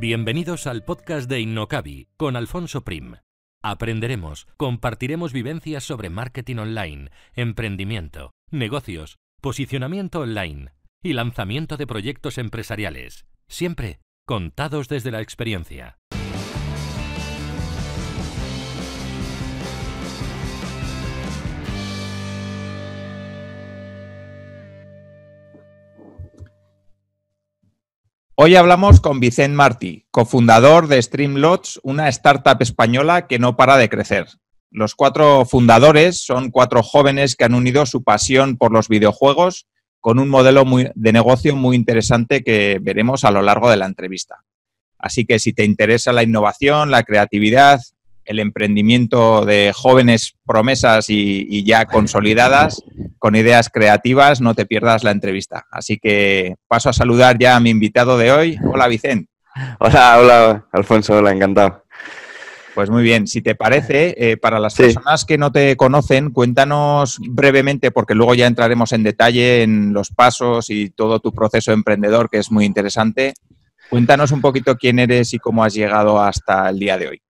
Bienvenidos al podcast de Innocabi con Alfonso Prim. Aprenderemos, compartiremos vivencias sobre marketing online, emprendimiento, negocios, posicionamiento online y lanzamiento de proyectos empresariales, siempre contados desde la experiencia. Hoy hablamos con Vicente Martí, cofundador de Streamlots, una startup española que no para de crecer. Los cuatro fundadores son cuatro jóvenes que han unido su pasión por los videojuegos con un modelo de negocio muy interesante que veremos a lo largo de la entrevista. Así que si te interesa la innovación, la creatividad el emprendimiento de jóvenes promesas y, ya consolidadas con ideas creativas, no te pierdas la entrevista. Así que paso a saludar ya a mi invitado de hoy. Hola, Vicente. Hola, hola, Alfonso, hola, encantado. Pues muy bien, si te parece, eh, para las personas que no te conocen, cuéntanos brevemente, porque luego ya entraremos en detalle en los pasos y todo tu proceso emprendedor, que es muy interesante. Cuéntanos un poquito quién eres y cómo has llegado hasta el día de hoy.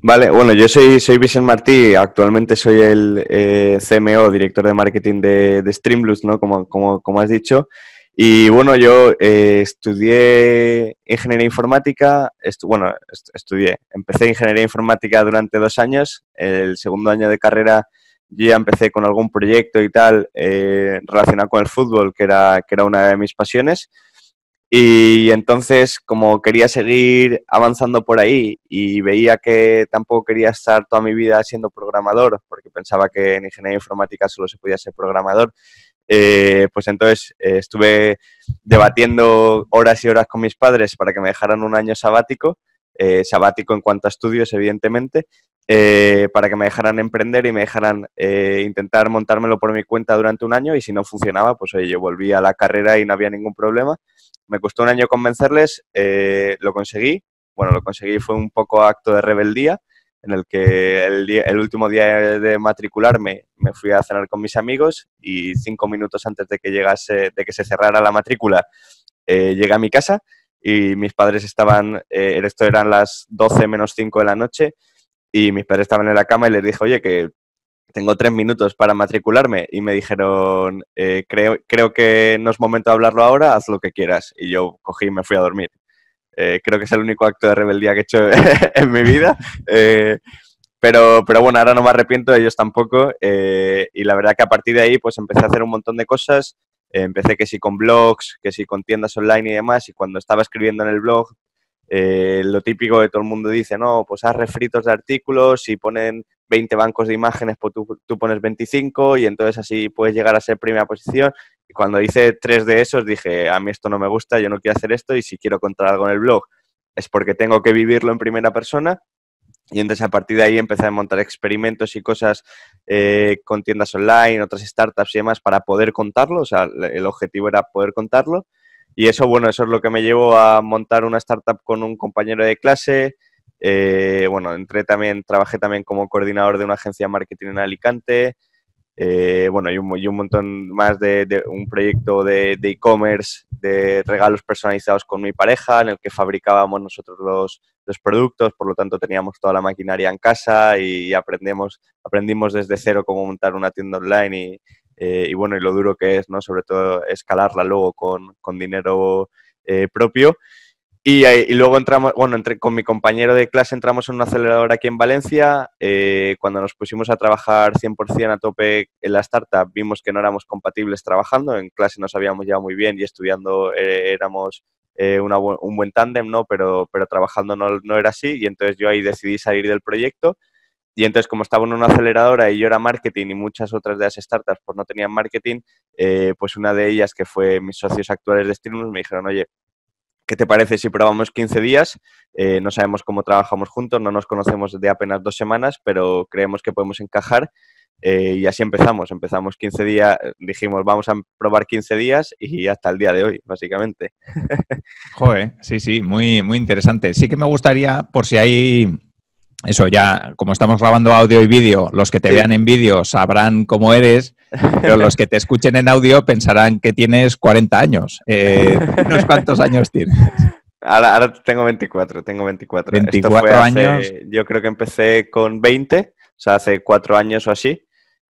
Vale, bueno, yo soy, soy Vicente Martí, actualmente soy el eh, CMO, director de marketing de, de ¿no? Como, como, como, has dicho. Y bueno, yo eh, estudié ingeniería informática, bueno, estudié, empecé ingeniería informática durante dos años, el segundo año de carrera ya empecé con algún proyecto y tal eh, relacionado con el fútbol, que era, que era una de mis pasiones. Y entonces, como quería seguir avanzando por ahí y veía que tampoco quería estar toda mi vida siendo programador, porque pensaba que en ingeniería informática solo se podía ser programador, eh, pues entonces eh, estuve debatiendo horas y horas con mis padres para que me dejaran un año sabático eh, sabático en cuanto a estudios, evidentemente, eh, para que me dejaran emprender y me dejaran eh, intentar montármelo por mi cuenta durante un año y si no funcionaba, pues oye, yo volví a la carrera y no había ningún problema. Me costó un año convencerles, lo conseguí, bueno, lo conseguí fue un poco acto de rebeldía en el que el, último día de matricularme me fui a cenar con mis amigos y cinco minutos antes de que llegase, de que se cerrara la matrícula, llegué a mi casa y mis padres estaban, eh, esto eran las 12 menos 5 de la noche y mis padres estaban en la cama y les dije, oye, que tengo tres minutos para matricularme y me dijeron, eh, creo, creo que no es momento de hablarlo ahora, haz lo que quieras. Y yo cogí y me fui a dormir. Eh, creo que es el único acto de rebeldía que he hecho en mi vida. pero, pero bueno, ahora no me arrepiento, de ellos tampoco. y la verdad que a partir de ahí pues empecé a hacer un montón de cosas empecé que sí con blogs, que sí con tiendas online y demás, y cuando estaba escribiendo en el blog, eh, lo típico de todo el mundo dice, no, pues haz refritos de artículos si ponen 20 bancos de imágenes, pues tú, tú, pones 25 y entonces así puedes llegar a ser primera posición. Y cuando hice tres de esos dije, a mí esto no me gusta, yo no quiero hacer esto y si quiero contar algo en el blog es porque tengo que vivirlo en primera persona y entonces a partir de ahí empecé a montar experimentos y cosas eh, con tiendas online, otras startups y demás para poder contarlo. O sea, el objetivo era poder contarlo. Y eso, bueno, eso es lo que me llevó a montar una startup con un compañero de clase. Eh, bueno, entré también, trabajé también como coordinador de una agencia de marketing en Alicante. Eh, bueno, y un, montón más de, un proyecto de e-commerce, de, regalos personalizados con mi pareja, en el que fabricábamos nosotros los, productos, por lo tanto teníamos toda la maquinaria en casa y, aprendemos, aprendimos desde cero cómo montar una tienda online y, eh, bueno, y lo duro que es, ¿no? Sobre todo escalarla luego con, dinero eh, propio. Y, luego entramos, bueno, con mi compañero de clase entramos en un acelerador aquí en Valencia. Eh, cuando nos pusimos a trabajar 100% a tope en la startup, vimos que no éramos compatibles trabajando. En clase nos habíamos llevado muy bien y estudiando eh, éramos eh, un buen tándem, ¿no? Pero, pero trabajando no, no, era así. Y entonces yo ahí decidí salir del proyecto. Y entonces, como estaba en una aceleradora y yo era marketing y muchas otras de las startups pues no tenían marketing, pues una de ellas, que fue mis socios actuales de Stimulus me dijeron, oye, ¿Qué te parece si probamos 15 días? Eh, no sabemos cómo trabajamos juntos, no nos conocemos de apenas dos semanas, pero creemos que podemos encajar. Eh, y así empezamos. Empezamos 15 días, dijimos, vamos a probar 15 días y hasta el día de hoy, básicamente. Joder, sí, sí, muy, muy interesante. Sí que me gustaría, por si hay eso ya, como estamos grabando audio y vídeo, los que te vean en vídeo sabrán cómo eres, pero los que te escuchen en audio pensarán que tienes 40 años. Eh, cuántos años tienes? Ahora, tengo 24, tengo 24. 24 Esto fue años. yo creo que empecé con 20, o sea, hace 4 años o así.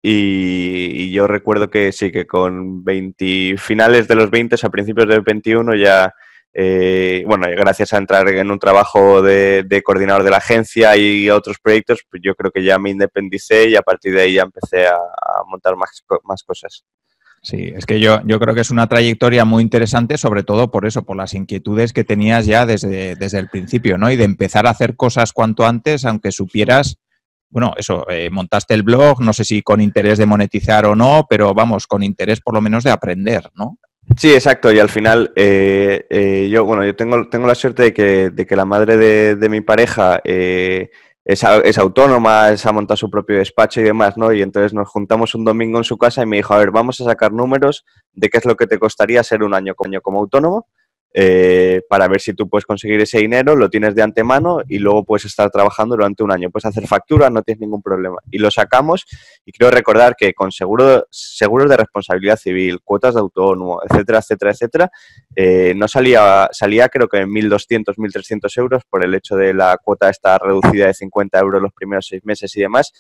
Y, yo recuerdo que sí, que con 20, finales de los 20, o principios del 21 ya eh, bueno, gracias a entrar en un trabajo de, coordinador de la agencia y otros proyectos, pues yo creo que ya me independicé y a partir de ahí ya empecé a, montar más, más cosas. Sí, es que yo, yo creo que es una trayectoria muy interesante, sobre todo por eso, por las inquietudes que tenías ya desde, desde el principio, ¿no? Y de empezar a hacer cosas cuanto antes, aunque supieras, bueno, eso, eh, montaste el blog, no sé si con interés de monetizar o no, pero vamos, con interés por lo menos de aprender, ¿no? Sí, exacto. Y al final, eh, eh, yo, bueno, yo tengo, tengo la suerte de que, de que la madre de, de mi pareja eh, es, es, autónoma, se ha montado su propio despacho y demás, ¿no? Y entonces nos juntamos un domingo en su casa y me dijo, a ver, vamos a sacar números de qué es lo que te costaría ser un año, como autónomo eh, para ver si tú puedes conseguir ese dinero, lo tienes de antemano y luego puedes estar trabajando durante un año. Puedes hacer facturas, no tienes ningún problema. Y lo sacamos y quiero recordar que con seguro, seguros de responsabilidad civil, cuotas de autónomo, etcétera, etcétera, etcétera, eh, no salía, salía creo que en 1.200, 1.300 euros por el hecho de la cuota estar reducida de 50 euros los primeros seis meses y demás.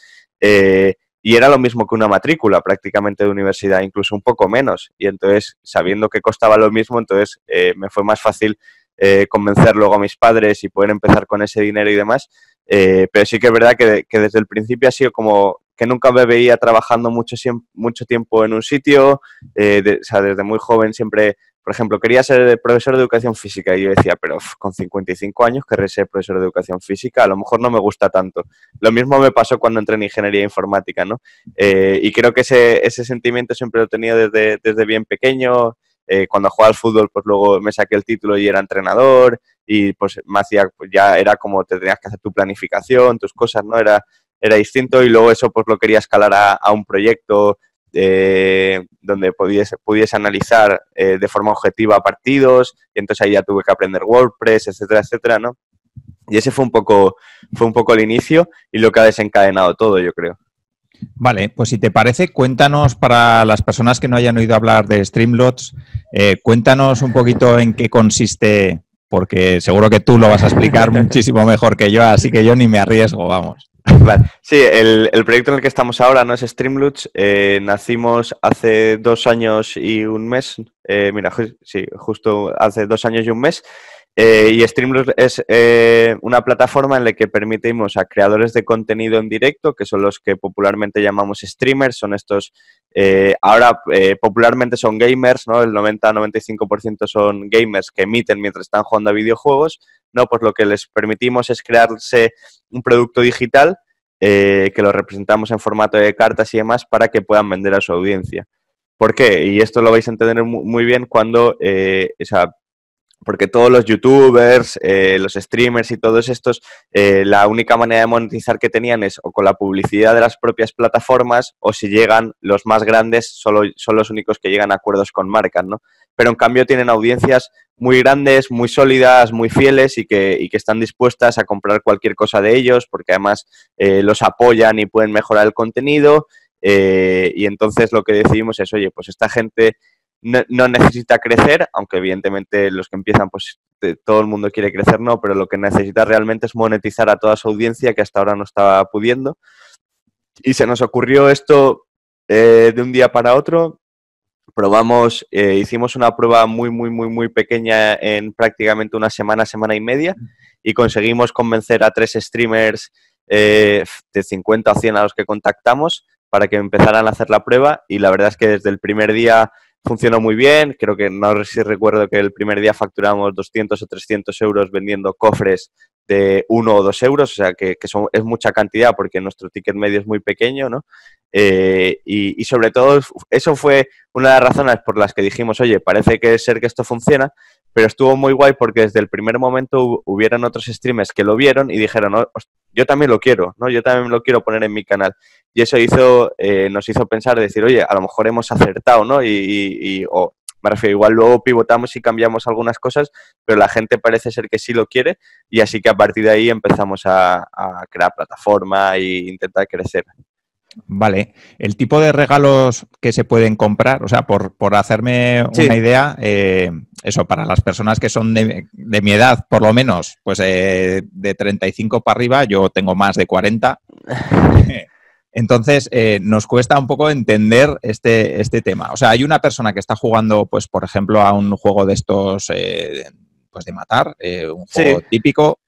Eh, y era lo mismo que una matrícula prácticamente de universidad, incluso un poco menos. Y entonces, sabiendo que costaba lo mismo, entonces eh, me fue más fácil eh, convencer luego a mis padres y poder empezar con ese dinero y demás. Eh, pero sí que es verdad que, que, desde el principio ha sido como que nunca me veía trabajando mucho, mucho tiempo en un sitio. o sea, desde muy joven siempre por ejemplo, quería ser profesor de educación física y yo decía, pero con 55 años querré ser profesor de educación física, a lo mejor no me gusta tanto. Lo mismo me pasó cuando entré en ingeniería informática, ¿no? Eh, y creo que ese, sentimiento siempre lo tenía desde, bien pequeño. Eh, cuando jugaba al fútbol, pues luego me saqué el título y era entrenador y pues me hacía, pues, ya era como te tenías que hacer tu planificación, tus cosas, ¿no? Era, era distinto y luego eso pues lo quería escalar a un proyecto eh, donde pudiese, analizar eh, de forma objetiva partidos, y entonces ahí ya tuve que aprender WordPress, etcétera, etcétera, ¿no? Y ese fue un poco, fue un poco el inicio y lo que ha desencadenado todo, yo creo. Vale, pues si te parece, cuéntanos para las personas que no hayan oído hablar de Streamlots, eh, cuéntanos un poquito en qué consiste, porque seguro que tú lo vas a explicar muchísimo mejor que yo, así que yo ni me arriesgo, vamos. Sí, el, proyecto en el que estamos ahora no es Streamluts. Eh, nacimos hace dos años y un mes. Eh, mira, sí, justo hace dos años y un mes. Eh, y Streamloots es una plataforma en la que permitimos a creadores de contenido en directo, que son los que popularmente llamamos streamers, son estos eh, ahora, eh, popularmente son gamers, ¿no? El 90-95% son gamers que emiten mientras están jugando a videojuegos, ¿no? Pues lo que les permitimos es crearse un producto digital eh, que lo representamos en formato de cartas y demás para que puedan vender a su audiencia. ¿Por qué? Y esto lo vais a entender muy bien cuando, o sea, porque todos los youtubers, eh, los streamers y todos estos, eh, la única manera de monetizar que tenían es o con la publicidad de las propias plataformas o si llegan los más grandes, solo, son los únicos que llegan a acuerdos con marcas, ¿no? Pero en cambio tienen audiencias muy grandes, muy sólidas, muy fieles y que, y que están dispuestas a comprar cualquier cosa de ellos porque además eh, los apoyan y pueden mejorar el contenido. y entonces lo que decidimos es, oye, pues esta gente no, necesita crecer, aunque evidentemente los que empiezan, pues todo el mundo quiere crecer, no, pero lo que necesita realmente es monetizar a toda su audiencia que hasta ahora no estaba pudiendo. Y se nos ocurrió esto eh, de un día para otro. Probamos, eh, hicimos una prueba muy, muy, muy, muy pequeña en prácticamente una semana, semana y media, y conseguimos convencer a tres streamers eh, de 50 a 100 a los que contactamos para que empezaran a hacer la prueba. Y la verdad es que desde el primer día funcionó muy bien. Creo que no si recuerdo que el primer día facturamos 200 o 300 euros vendiendo cofres de 1 o 2 euros, o sea que, que son, es mucha cantidad porque nuestro ticket medio es muy pequeño, ¿no? Eh, y, sobre todo, eso fue una de las razones por las que dijimos, oye, parece que ser que esto funciona, pero estuvo muy guay porque desde el primer momento hubieron otros streamers que lo vieron y dijeron, yo también lo quiero, ¿no? Yo también lo quiero poner en mi canal. Y eso hizo, eh, nos hizo pensar, decir, oye, a lo mejor hemos acertado, ¿no? Y, igual luego pivotamos y cambiamos algunas cosas, pero la gente parece ser que sí lo quiere y así que a partir de ahí empezamos a, a crear plataforma e intentar crecer. Vale, el tipo de regalos que se pueden comprar, o sea, por, por hacerme una idea, eh, eso, para las personas que son de, mi edad, por lo menos, pues eh, de 35 para arriba, yo tengo más de 40. Entonces, eh, nos cuesta un poco entender este, este tema. O sea, hay una persona que está jugando, pues, por ejemplo, a un juego de estos, pues, de matar, un juego típico.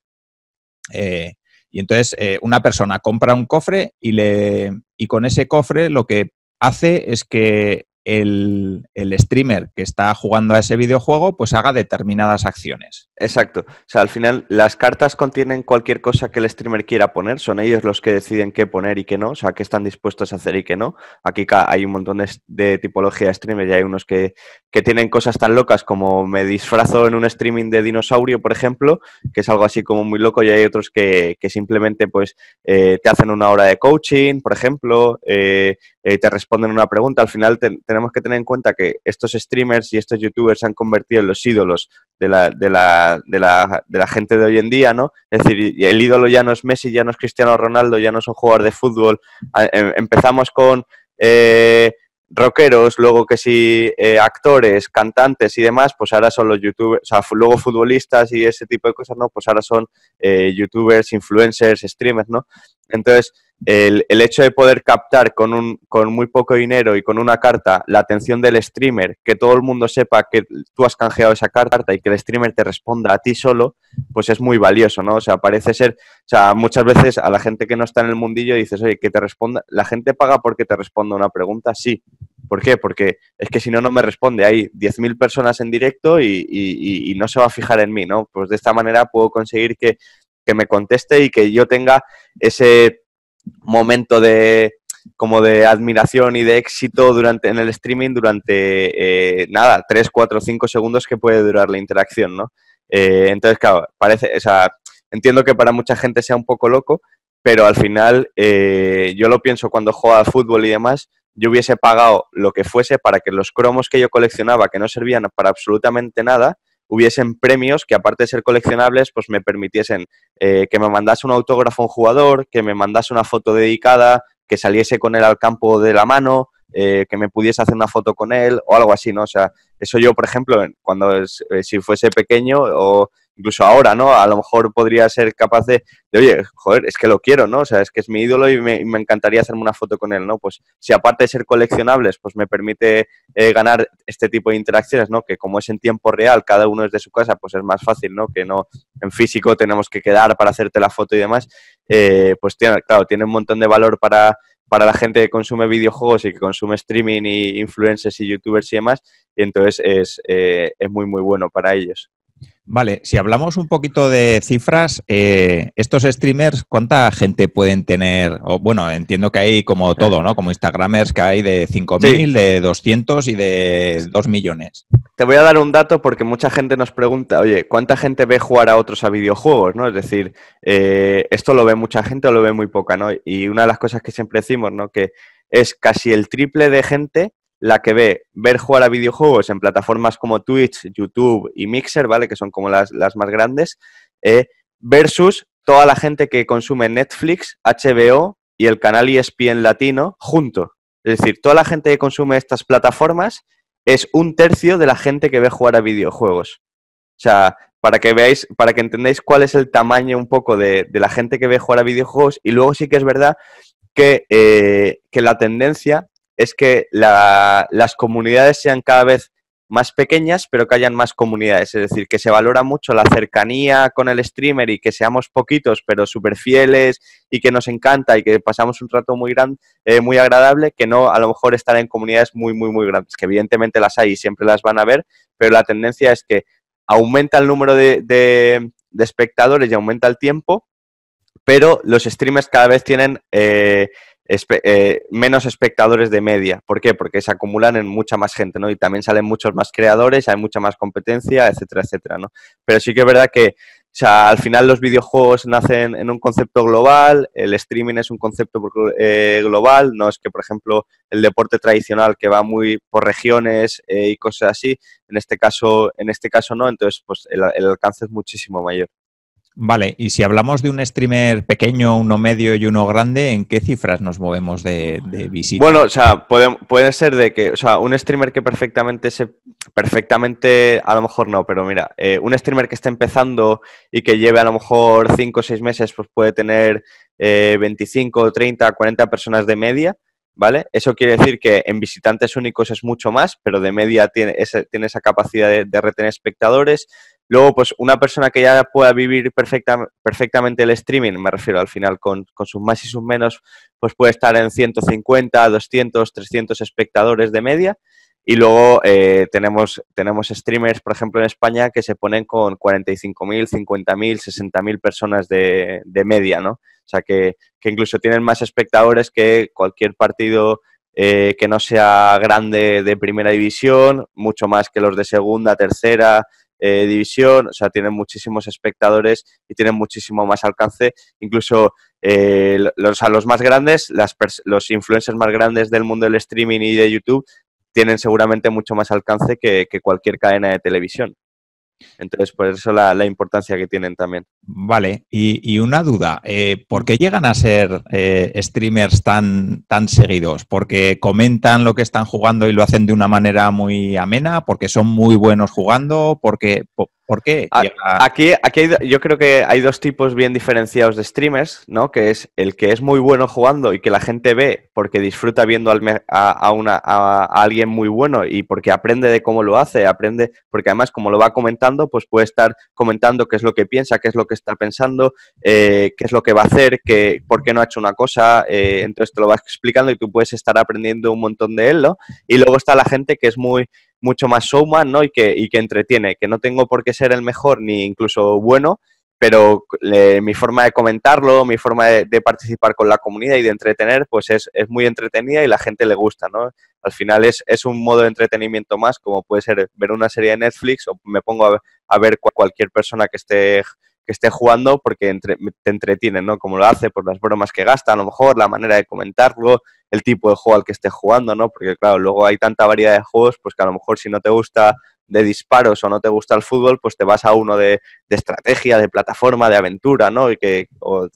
y entonces, una persona compra un cofre y le y con ese cofre lo que hace es que el, streamer que está jugando a ese videojuego pues haga determinadas acciones. Exacto. O sea, al final las cartas contienen cualquier cosa que el streamer quiera poner. Son ellos los que deciden qué poner y qué no. O sea, qué están dispuestos a hacer y qué no. Aquí hay un montón de, tipología de streamers y hay unos que, tienen cosas tan locas como me disfrazo en un streaming de dinosaurio, por ejemplo, que es algo así como muy loco. Y hay otros que, que simplemente pues eh, te hacen una hora de coaching, por ejemplo, eh, eh, te responden una pregunta. Al final tenemos que tener en cuenta que estos streamers y estos youtubers se han convertido en los ídolos de la, de, la, de, la, de la gente de hoy en día, ¿no? Es decir, el ídolo ya no es Messi, ya no es Cristiano Ronaldo, ya no es un jugador de fútbol. Em, empezamos con eh, rockeros, luego que si eh, actores, cantantes y demás, pues ahora son los youtubers, o sea, luego futbolistas y ese tipo de cosas, ¿no? Pues ahora son eh, youtubers, influencers, streamers, ¿no? Entonces, el, hecho de poder captar con, un, con muy poco dinero y con una carta la atención del streamer, que todo el mundo sepa que tú has canjeado esa carta y que el streamer te responda a ti solo, pues es muy valioso, ¿no? O sea, parece ser, o sea, muchas veces a la gente que no está en el mundillo dices, oye, que te responda, la gente paga porque te responda una pregunta, sí. ¿Por qué? Porque es que si no, no me responde. Hay 10.000 personas en directo y no se va a fijar en mí, ¿no? Pues de esta manera puedo conseguir que que me conteste y que yo tenga ese momento de como de admiración y de éxito durante en el streaming durante eh, nada, 3, 4, 5 segundos que puede durar la interacción, ¿no? Eh, entonces, claro, parece, o sea, entiendo que para mucha gente sea un poco loco, pero al final eh, yo lo pienso cuando juega al fútbol y demás, yo hubiese pagado lo que fuese para que los cromos que yo coleccionaba, que no servían para absolutamente nada, hubiesen premios que aparte de ser coleccionables, pues me permitiesen eh, que me mandase un autógrafo un jugador, que me mandase una foto dedicada, que saliese con él al campo de la mano, eh, que me pudiese hacer una foto con él o algo así, ¿no? O sea, eso yo, por ejemplo, cuando eh, si fuese pequeño o incluso ahora, ¿no? A lo mejor podría ser capaz de, oye, joder, es que lo quiero, ¿no? O sea, es que es mi ídolo y me, me, encantaría hacerme una foto con él, ¿no? Pues si aparte de ser coleccionables, pues me permite eh, ganar este tipo de interacciones, ¿no? Que como es en tiempo real, cada uno es de su casa, pues es más fácil, ¿no? Que no en físico tenemos que quedar para hacerte la foto y demás. Eh, pues tiene, claro, tiene un montón de valor para la gente que consume videojuegos y que consume streaming y influencers y youtubers y demás, y entonces es, eh, es muy, muy bueno para ellos. Vale, si hablamos un poquito de cifras, eh, estos streamers, ¿cuánta gente pueden tener? O, bueno, entiendo que hay como todo, ¿no? Como Instagramers que hay de 5.000, de 200 y de 2 millones. Te voy a dar un dato porque mucha gente nos pregunta, oye, ¿cuánta gente ve jugar a otros a videojuegos? Es decir, eh, esto lo ve mucha gente o lo ve muy poca, ¿no? Y una de las cosas que siempre decimos, ¿no? Que es casi el triple de gente la que ve ver jugar a videojuegos en plataformas como Twitch, YouTube y Mixer, ¿vale? Que son como las, más grandes, eh, versus toda la gente que consume Netflix, HBO y el canal ESPN Latino junto. Es decir, toda la gente que consume estas plataformas es un tercio de la gente que ve jugar a videojuegos. O sea, para que veáis, para que entendáis cuál es el tamaño un poco de, la gente que ve jugar a videojuegos. Y luego sí que es verdad que, eh, que la tendencia es que las comunidades sean cada vez más pequeñas, pero que hayan más comunidades. Es decir, que se valora mucho la cercanía con el streamer y que seamos poquitos, pero súper fieles y que nos encanta y que pasamos un rato muy grande, eh, muy agradable, que no a lo mejor estar en comunidades muy, muy, muy grandes, que evidentemente las hay y siempre las van a ver, pero la tendencia es que aumenta el número de, espectadores y aumenta el tiempo, pero los streamers cada vez tienen... Eh, eh, menos espectadores de media. ¿Por qué? Porque se acumulan en mucha más gente, ¿no? Y también salen muchos más creadores, hay mucha más competencia, etcétera, etcétera, ¿no? Pero sí que es verdad que o sea, al final los videojuegos nacen en un concepto global, el streaming es un concepto eh, global, no es que, por ejemplo, el deporte tradicional que va muy por regiones eh, y cosas así, en este caso, en este caso no, entonces pues el alcance es muchísimo mayor. Vale, y si hablamos de un streamer pequeño, uno medio y uno grande, ¿en qué cifras nos movemos de, visita? visitas? Bueno, o sea, puede, ser de que, o sea, un streamer que perfectamente se, perfectamente, a lo mejor no, pero mira, eh, un streamer que está empezando y que lleve a lo mejor 5 o 6 meses, pues puede tener eh, 25, 30, 40 personas de media, ¿vale? Eso quiere decir que en visitantes únicos es mucho más, pero de media tiene, tiene esa capacidad de retener espectadores. Luego, pues una persona que ya pueda vivir perfectamente el streaming, me refiero al final, con, sus más y sus menos, pues puede estar en 150, 200, 300 espectadores de media. Y luego eh, tenemos, tenemos streamers, por ejemplo, en España que se ponen con 45.000, 50.000, 60.000 personas de, de, media, ¿no? O sea, que, que, incluso tienen más espectadores que cualquier partido eh, que no sea grande de primera división, mucho más que los de segunda, tercera, eh, división, o sea, tienen muchísimos espectadores y tienen muchísimo más alcance. Incluso eh, los, a los más grandes, las los influencers más grandes del mundo del streaming y de YouTube, tienen seguramente mucho más alcance que cualquier cadena de televisión. Entonces, por eso la, importancia que tienen también. Vale, y, una duda, eh, ¿por qué llegan a ser eh, streamers tan, tan seguidos? ¿Porque comentan lo que están jugando y lo hacen de una manera muy amena? ¿Porque son muy buenos jugando? ¿Porque, ¿Por qué? Aquí, aquí yo creo que hay dos tipos bien diferenciados de streamers, ¿no? Que es el que es muy bueno jugando y que la gente ve porque disfruta viendo a, una, alguien muy bueno y porque aprende de cómo lo hace, aprende, porque además como lo va comentando, pues puede estar comentando qué es lo que piensa, qué es lo que está pensando, eh, qué es lo que va a hacer, por qué no ha hecho una cosa, eh, entonces te lo vas explicando y tú puedes estar aprendiendo un montón de él, ¿no? Y luego está la gente que es muy mucho más showman, ¿no? Y que, y que entretiene, que no tengo por qué ser el mejor ni incluso bueno, pero mi forma de comentarlo, mi forma de, participar con la comunidad y de entretener, pues es, es muy entretenida y la gente le gusta, ¿no? Al final es, es, un modo de entretenimiento más, como puede ser ver una serie de Netflix o me pongo a, a ver cualquier persona que esté que esté jugando porque te entretiene, ¿no? Como lo hace, por las bromas que gasta, a lo mejor, la manera de comentarlo, el tipo de juego al que esté jugando, ¿no? Porque claro, luego hay tanta variedad de juegos, pues que a lo mejor si no te gusta de disparos o no te gusta el fútbol, pues te vas a uno de, estrategia, de plataforma, de aventura, ¿no? Y que,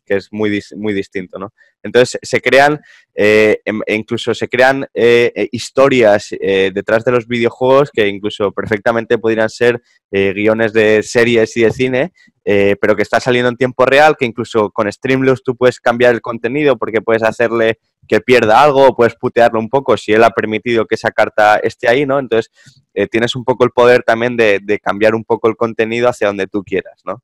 que es muy, muy distinto, ¿no? Entonces se crean, eh, em, e incluso se crean eh, e historias eh, detrás de los videojuegos que incluso perfectamente podrían ser guiones de series y de cine, pero que está saliendo en tiempo real, que incluso con Streamlabs tú puedes cambiar el contenido porque puedes hacerle que pierda algo, puedes putearlo un poco si él ha permitido que esa carta esté ahí, ¿no? Entonces eh, tienes un poco el poder también de, cambiar un poco el contenido hacia donde tú quieras, ¿no?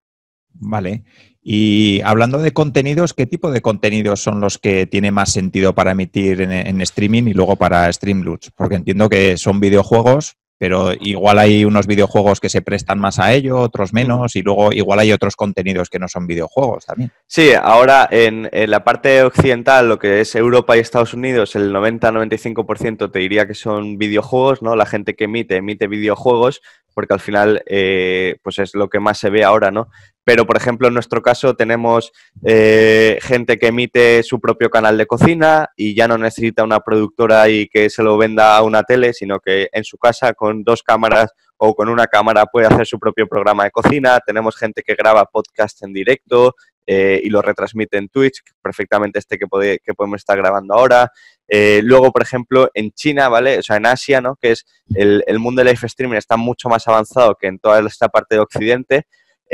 Vale. Y hablando de contenidos, ¿qué tipo de contenidos son los que tiene más sentido para emitir en, streaming y luego para Streamloops? Porque entiendo que son videojuegos, pero igual hay unos videojuegos que se prestan más a ello, otros menos, y luego igual hay otros contenidos que no son videojuegos también. Sí, ahora en, la parte occidental, lo que es Europa y Estados Unidos, el 90-95% te diría que son videojuegos, ¿no? La gente que emite, emite videojuegos, porque al final, eh, pues es lo que más se ve ahora, ¿no? pero por ejemplo en nuestro caso tenemos eh, gente que emite su propio canal de cocina y ya no necesita una productora y que se lo venda a una tele, sino que en su casa con dos cámaras o con una cámara puede hacer su propio programa de cocina. Tenemos gente que graba podcast en directo eh, y lo retransmite en Twitch, perfectamente este que, podemos estar grabando ahora. Eh, luego, por ejemplo, en China, ¿vale? O sea, en Asia, ¿no? Que es el, el mundo del live streaming está mucho más avanzado que en toda esta parte de Occidente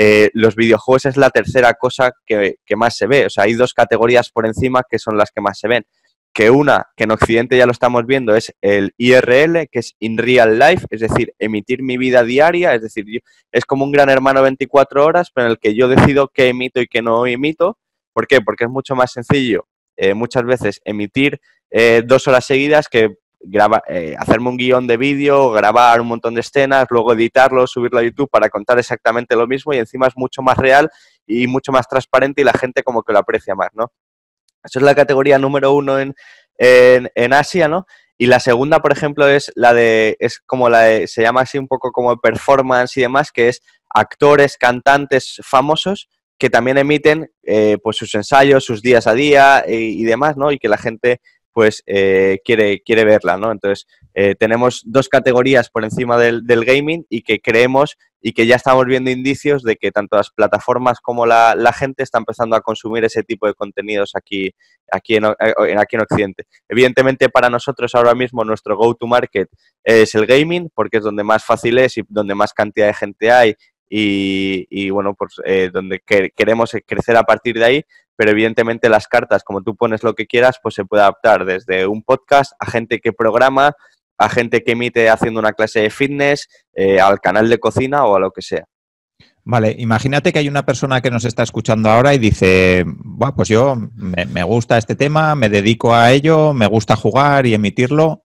eh, los videojuegos es la tercera cosa que, más se ve. O sea, hay dos categorías por encima que son las que más se ven. Que una, que en Occidente ya lo estamos viendo, es el IRL, que es in real life, es decir, emitir mi vida diaria, es decir, es como un gran hermano 24 horas, pero en el que yo decido qué emito y qué no emito. ¿Por qué? Porque es mucho más sencillo eh, muchas veces emitir eh, dos horas seguidas que eh, hacerme un guión de vídeo, grabar un montón de escenas, luego editarlo, subirlo a YouTube para contar exactamente lo mismo y encima es mucho más real y mucho más transparente y la gente como que lo aprecia más, ¿no? Eso es la categoría número uno en, Asia, ¿no? Y la segunda, por ejemplo, es la de, es como la de, se llama así un poco como performance y demás, que es actores, cantantes famosos que también emiten eh, pues sus ensayos, sus días a día y, eh, y demás, ¿no? Y que la gente pues eh, quiere, quiere verla, ¿no? Entonces, eh, tenemos dos categorías por encima del, del, gaming y que creemos y que ya estamos viendo indicios de que tanto las plataformas como la, la gente está empezando a consumir ese tipo de contenidos aquí, aquí, en, eh, aquí en Occidente. Evidentemente, para nosotros ahora mismo nuestro go-to-market es el gaming, porque es donde más fácil es y donde más cantidad de gente hay y, bueno, pues donde queremos crecer a partir de ahí, pero evidentemente las cartas, como tú pones lo que quieras, pues se puede adaptar desde un podcast a gente que programa, a gente que emite haciendo una clase de fitness, eh, al canal de cocina o a lo que sea. Vale, imagínate que hay una persona que nos está escuchando ahora y dice, bueno, pues yo me, gusta este tema, me dedico a ello, me gusta jugar y emitirlo.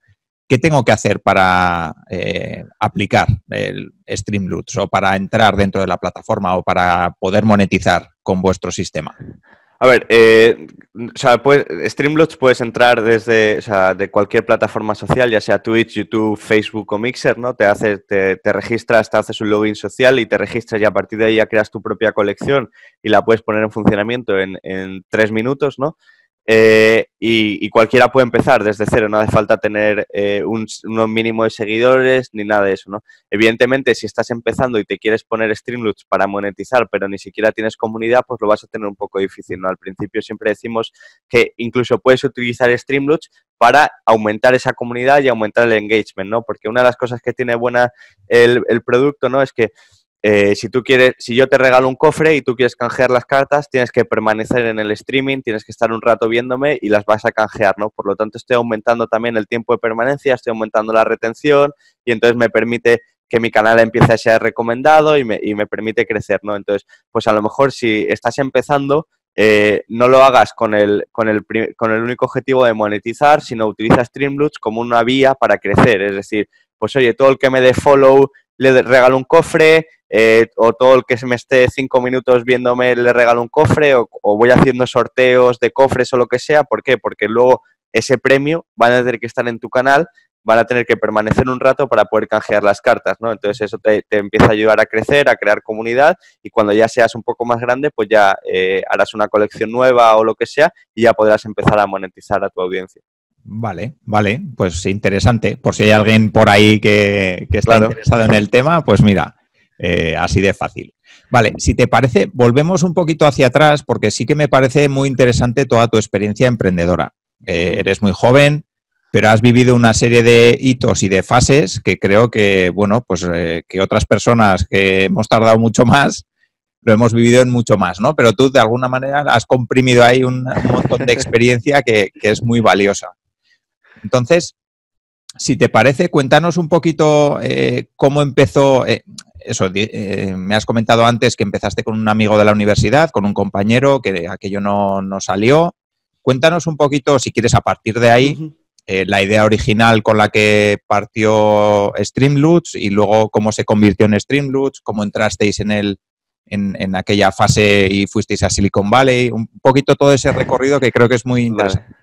¿Qué tengo que hacer para eh, aplicar el Streamloots o para entrar dentro de la plataforma o para poder monetizar con vuestro sistema? A ver, eh, o sea, puedes entrar desde de cualquier plataforma social, ya sea Twitch, YouTube, Facebook o Mixer, ¿no? Te, hace, te, registras, te haces un login social y te registras y a partir de ahí ya creas tu propia colección y la puedes poner en funcionamiento en, en tres minutos, ¿no? Eh, y, cualquiera puede empezar desde cero, no hace falta tener eh, un, mínimo de seguidores ni nada de eso, ¿no? Evidentemente, si estás empezando y te quieres poner Streamlabs para monetizar, pero ni siquiera tienes comunidad, pues lo vas a tener un poco difícil, ¿no? Al principio siempre decimos que incluso puedes utilizar Streamlabs para aumentar esa comunidad y aumentar el engagement, ¿no? Porque una de las cosas que tiene buena el, el producto, ¿no? Es que eh, si tú quieres, si yo te regalo un cofre y tú quieres canjear las cartas, tienes que permanecer en el streaming, tienes que estar un rato viéndome y las vas a canjear, ¿no? Por lo tanto, estoy aumentando también el tiempo de permanencia, estoy aumentando la retención y entonces me permite que mi canal empiece a ser recomendado y me, y me permite crecer, ¿no? Entonces, pues a lo mejor si estás empezando, eh, no lo hagas con el, con, el, con el único objetivo de monetizar, sino utiliza Streamloops como una vía para crecer. Es decir, pues oye, todo el que me dé follow le regalo un cofre, eh, o todo el que se me esté cinco minutos viéndome le regalo un cofre o, voy haciendo sorteos de cofres o lo que sea. ¿Por qué? Porque luego ese premio van a tener que estar en tu canal, van a tener que permanecer un rato para poder canjear las cartas, ¿no? Entonces eso te, empieza a ayudar a crecer, a crear comunidad y cuando ya seas un poco más grande, pues ya eh, harás una colección nueva o lo que sea y ya podrás empezar a monetizar a tu audiencia. Vale, vale, pues interesante. Por si hay alguien por ahí que, está interesado en el tema, pues mira, eh, así de fácil. Vale, si te parece, volvemos un poquito hacia atrás porque sí que me parece muy interesante toda tu experiencia emprendedora. Eh, eres muy joven, pero has vivido una serie de hitos y de fases que creo que, bueno, pues eh, que otras personas que hemos tardado mucho más, lo hemos vivido en mucho más, ¿no? Pero tú de alguna manera has comprimido ahí un, montón de experiencia que, que es muy valiosa. Entonces, si te parece, cuéntanos un poquito eh, cómo empezó. Eh, eso, eh, me has comentado antes que empezaste con un amigo de la universidad, con un compañero, que aquello no, salió. Cuéntanos un poquito, si quieres, a partir de ahí, la idea original con la que partió Streamloots y luego cómo se convirtió en Streamloots, cómo entrasteis en, el, en, en aquella fase y fuisteis a Silicon Valley. Un poquito todo ese recorrido que creo que es muy interesante.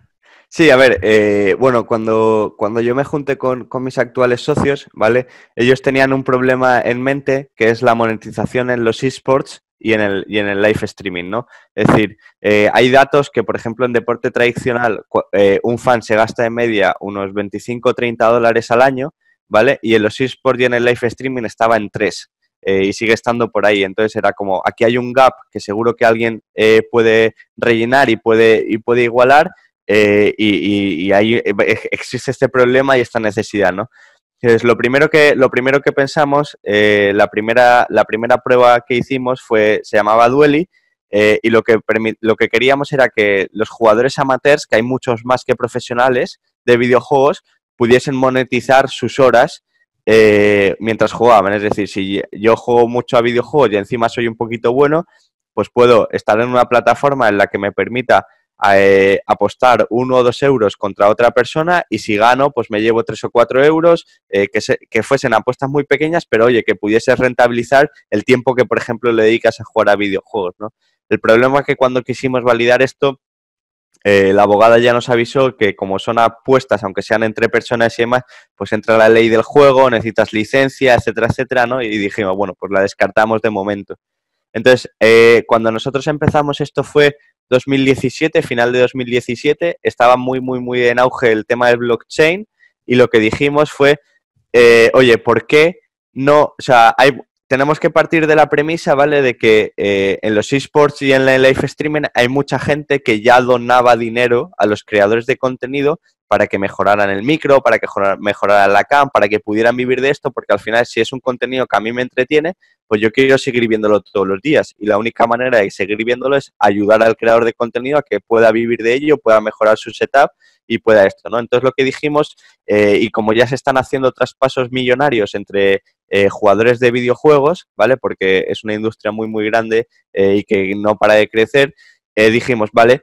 Sí, a ver, eh, bueno, cuando, cuando yo me junté con, mis actuales socios, ¿vale? Ellos tenían un problema en mente que es la monetización en los esports y en el, y en el live streaming, ¿no? Es decir, eh, hay datos que, por ejemplo, en deporte tradicional, eh, un fan se gasta en media unos 25 o 30 dólares al año, ¿vale? Y en los esports y en el live streaming estaba en 3 y sigue estando por ahí. Entonces era como, aquí hay un gap que seguro que alguien puede rellenar y puede, y puede igualar eh, y, ahí eh, existe este problema y esta necesidad, ¿no? Entonces, lo primero que, lo primero que pensamos, eh, la, primera, la primera prueba que hicimos fue, se llamaba Dueli, y lo que, lo que queríamos era que los jugadores amateurs, que hay muchos más que profesionales de videojuegos, pudiesen monetizar sus horas mientras jugaban. Es decir, si yo juego mucho a videojuegos y encima soy un poquito bueno, pues puedo estar en una plataforma en la que me permita a, eh, apostar uno o dos euros contra otra persona y si gano, pues me llevo tres o cuatro euros, eh, que, que fuesen apuestas muy pequeñas, pero oye, que pudiese rentabilizar el tiempo que, por ejemplo, le dedicas a jugar a videojuegos, ¿no? El problema es que cuando quisimos validar esto, eh, la abogada ya nos avisó que como son apuestas, aunque sean entre personas y demás, pues entra la ley del juego, necesitas licencia, etcétera, etcétera, ¿no? Y dijimos, bueno, pues la descartamos de momento. Entonces, eh, cuando nosotros empezamos, esto fue 2017, final de 2017, estaba muy, muy, muy en auge el tema del blockchain y lo que dijimos fue, eh, oye, ¿por qué no? O sea, hay, tenemos que partir de la premisa, ¿vale? De que eh, en los esports y en el live streaming hay mucha gente que ya donaba dinero a los creadores de contenido para que mejoraran el micro, para que mejoraran la cam, para que pudieran vivir de esto, porque al final si es un contenido que a mí me entretiene, pues yo quiero seguir viéndolo todos los días y la única manera de seguir viéndolo es ayudar al creador de contenido a que pueda vivir de ello, pueda mejorar su setup y pueda esto, ¿no? Entonces lo que dijimos, eh, y como ya se están haciendo traspasos millonarios entre eh, jugadores de videojuegos, ¿vale? Porque es una industria muy, muy grande eh, y que no para de crecer, dijimos, vale,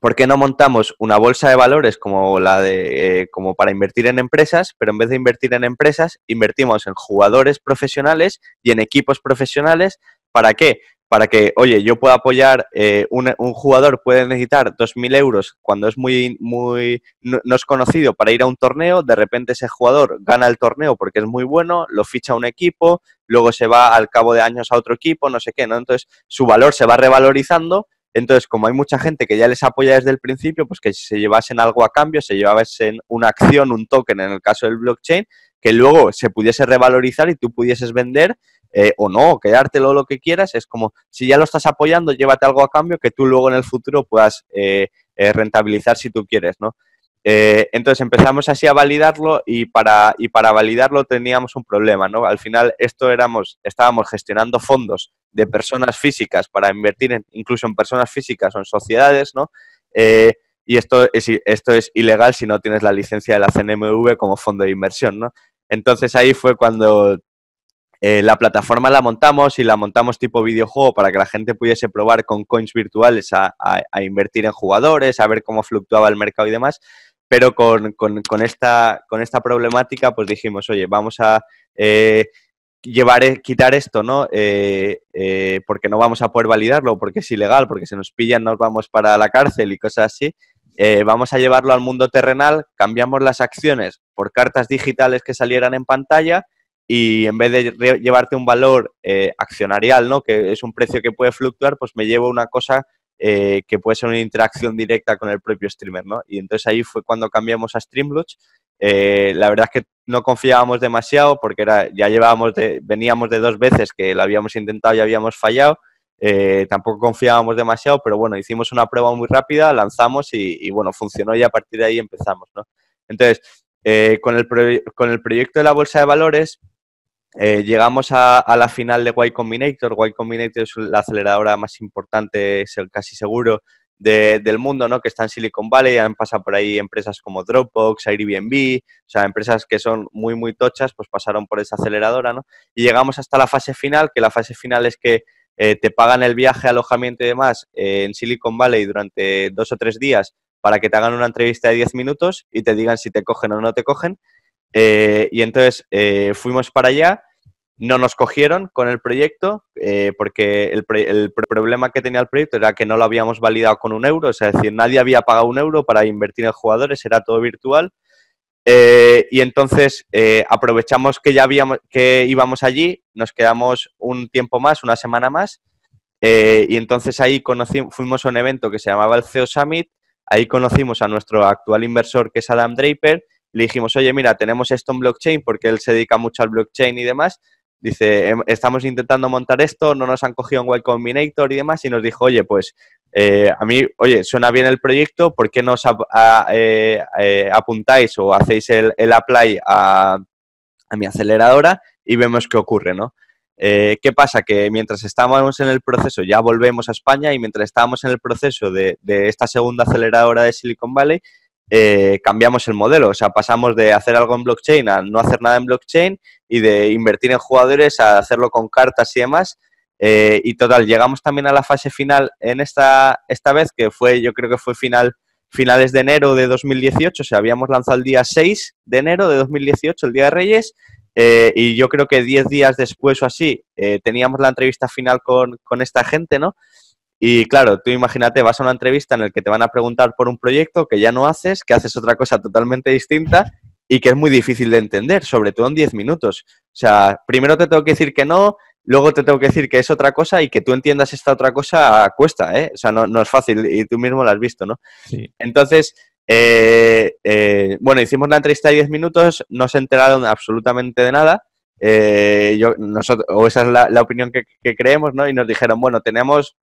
¿por qué no montamos una bolsa de valores como la de eh, como para invertir en empresas, pero en vez de invertir en empresas, invertimos en jugadores profesionales y en equipos profesionales? ¿Para qué? Para que, oye, yo pueda apoyar, eh, un, jugador puede necesitar 2.000 euros cuando es muy, muy, no, no es conocido para ir a un torneo, de repente ese jugador gana el torneo porque es muy bueno, lo ficha un equipo, luego se va al cabo de años a otro equipo, no sé qué, ¿no? Entonces su valor se va revalorizando entonces, como hay mucha gente que ya les apoya desde el principio, pues que se llevasen algo a cambio, se llevasen una acción, un token en el caso del blockchain, que luego se pudiese revalorizar y tú pudieses vender eh, o no, quedártelo lo que quieras. Es como, si ya lo estás apoyando, llévate algo a cambio que tú luego en el futuro puedas eh, eh, rentabilizar si tú quieres, ¿no? entonces empezamos así a validarlo y para, y para validarlo teníamos un problema, ¿no? Al final esto éramos, estábamos gestionando fondos de personas físicas para invertir incluso en personas físicas o en sociedades, ¿no? Eh, y esto es, esto es ilegal si no tienes la licencia de la CNMV como fondo de inversión, ¿no? Entonces ahí fue cuando eh, la plataforma la montamos y la montamos tipo videojuego para que la gente pudiese probar con coins virtuales a, invertir en jugadores, a ver cómo fluctuaba el mercado y demás. Pero con, esta, con esta problemática, pues dijimos, oye, vamos a eh, llevar, e, quitar esto, ¿no? Eh, eh, porque no vamos a poder validarlo, porque es ilegal, porque se nos pillan nos vamos para la cárcel y cosas así. Eh, vamos a llevarlo al mundo terrenal, cambiamos las acciones por cartas digitales que salieran en pantalla y en vez de llevarte un valor accionarial, ¿no? Que es un precio que puede fluctuar, pues me llevo una cosa que puede ser una interacción directa con el propio streamer, ¿no? Y entonces ahí fue cuando cambiamos a Streamlabs eh, la verdad es que no confiábamos demasiado porque era, ya llevábamos veníamos de dos veces que lo habíamos intentado y habíamos fallado. Eh, tampoco confiábamos demasiado, pero bueno, hicimos una prueba muy rápida, lanzamos y, bueno, funcionó y a partir de ahí empezamos. Entonces, eh, con, el con el proyecto de la Bolsa de Valores, llegamos a, a, la final de Y Combinator. Y Combinator es la aceleradora más importante, es el casi seguro, del mundo, ¿no? Que está en Silicon Valley, han pasado por ahí empresas como Dropbox, Airbnb, o sea, empresas que son muy, muy tochas, pues pasaron por esa aceleradora, ¿no? Y llegamos hasta la fase final, que la fase final es que eh, te pagan el viaje, alojamiento y demás eh, en Silicon Valley durante dos o tres días para que te hagan una entrevista de 10 minutos y te digan si te cogen o no te cogen. Eh, y entonces fuimos para allá no nos cogieron con el proyecto eh, porque el, problema que tenía el proyecto era que no lo habíamos validado con un euro, es decir, nadie había pagado un euro para invertir en jugadores, era todo virtual. Eh, y entonces eh, aprovechamos que ya habíamos, que íbamos allí, nos quedamos un tiempo más, una semana más, y entonces ahí conocimos fuimos a un evento que se llamaba el CEO Summit, ahí conocimos a nuestro actual inversor que es Adam Draper, le dijimos, oye, mira, tenemos esto en blockchain porque él se dedica mucho al blockchain y demás, dice, em, estamos intentando montar esto, no nos han cogido en Y Combinator y demás, y nos dijo, oye, pues eh, a mí, oye, suena bien el proyecto, ¿por qué no os eh, eh, apuntáis o hacéis el, apply a, mi aceleradora y vemos qué ocurre, ¿no? ¿Qué pasa? Que mientras estábamos en el proceso, ya volvemos a España y mientras estábamos en el proceso de esta segunda aceleradora de Silicon Valley, eh, cambiamos el modelo. O sea, pasamos de hacer algo en blockchain a no hacer nada en blockchain y de invertir en jugadores a hacerlo con cartas y demás. Eh, y total, llegamos también a la fase final en esta, esta vez, que fue, yo creo que fue final, finales de enero de 2018, o sea, habíamos lanzado el día 6 de enero de 2018, el Día de Reyes, eh, y yo creo que 10 días después o así teníamos la entrevista final con, con esta gente, ¿no? Y claro, tú imagínate, vas a una entrevista en la que te van a preguntar por un proyecto que ya no haces, que haces otra cosa totalmente distinta y que es muy difícil de entender, sobre todo en 10 minutos. O sea, primero te tengo que decir que no, luego te tengo que decir que es otra cosa y que tú entiendas esta otra cosa cuesta, ¿eh? O sea, no, es fácil y tú mismo lo has visto, ¿no? Sí. Entonces, eh, eh, bueno, hicimos la entrevista de 10 minutos, no se enteraron absolutamente de nada. Eh, yo, nosotros, o esa es la, opinión que, que, creemos, ¿no? Y nos dijeron, bueno, tenemos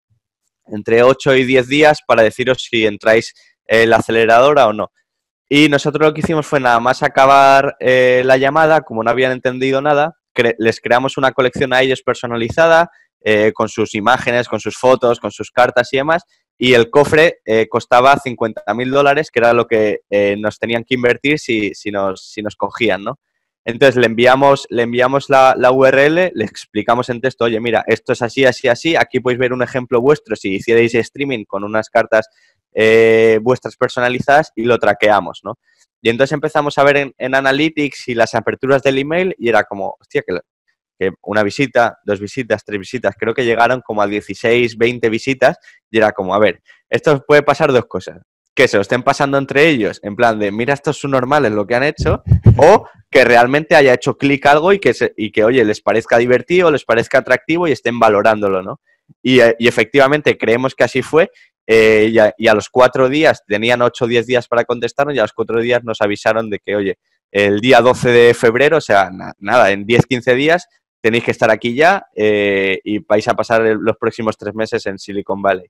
entre 8 y 10 días para deciros si entráis en la aceleradora o no. Y nosotros lo que hicimos fue nada más acabar eh, la llamada, como no habían entendido nada, les creamos una colección a ellos personalizada, eh, con sus imágenes, con sus fotos, con sus cartas y demás, y el cofre eh, costaba costaba mil dólares, que era lo que nos tenían que invertir si, nos, si nos cogían, ¿no? Entonces le enviamos, le enviamos la, URL, le explicamos en texto, oye, mira, esto es así, así, así, aquí podéis ver un ejemplo vuestro si hicierais streaming con unas cartas eh, vuestras personalizadas y lo traqueamos, ¿no? Y entonces empezamos a ver en, Analytics y las aperturas del email y era como, hostia, que una visita, dos visitas, tres visitas, creo que llegaron como a 16, 20 visitas y era como, a ver, esto puede pasar dos cosas que se lo estén pasando entre ellos, en plan de, mira, esto es normal en lo que han hecho, o que realmente haya hecho clic algo y que, y que, oye, les parezca divertido, les parezca atractivo y estén valorándolo, ¿no? Y, eh, efectivamente creemos que así fue. Eh, y, a, los cuatro días, tenían ocho o diez días para contestarnos, y a los cuatro días nos avisaron de que, oye, el día 12 de febrero, o sea, nada, en 10-15 días tenéis que estar aquí ya eh, y vais a pasar los próximos tres meses en Silicon Valley.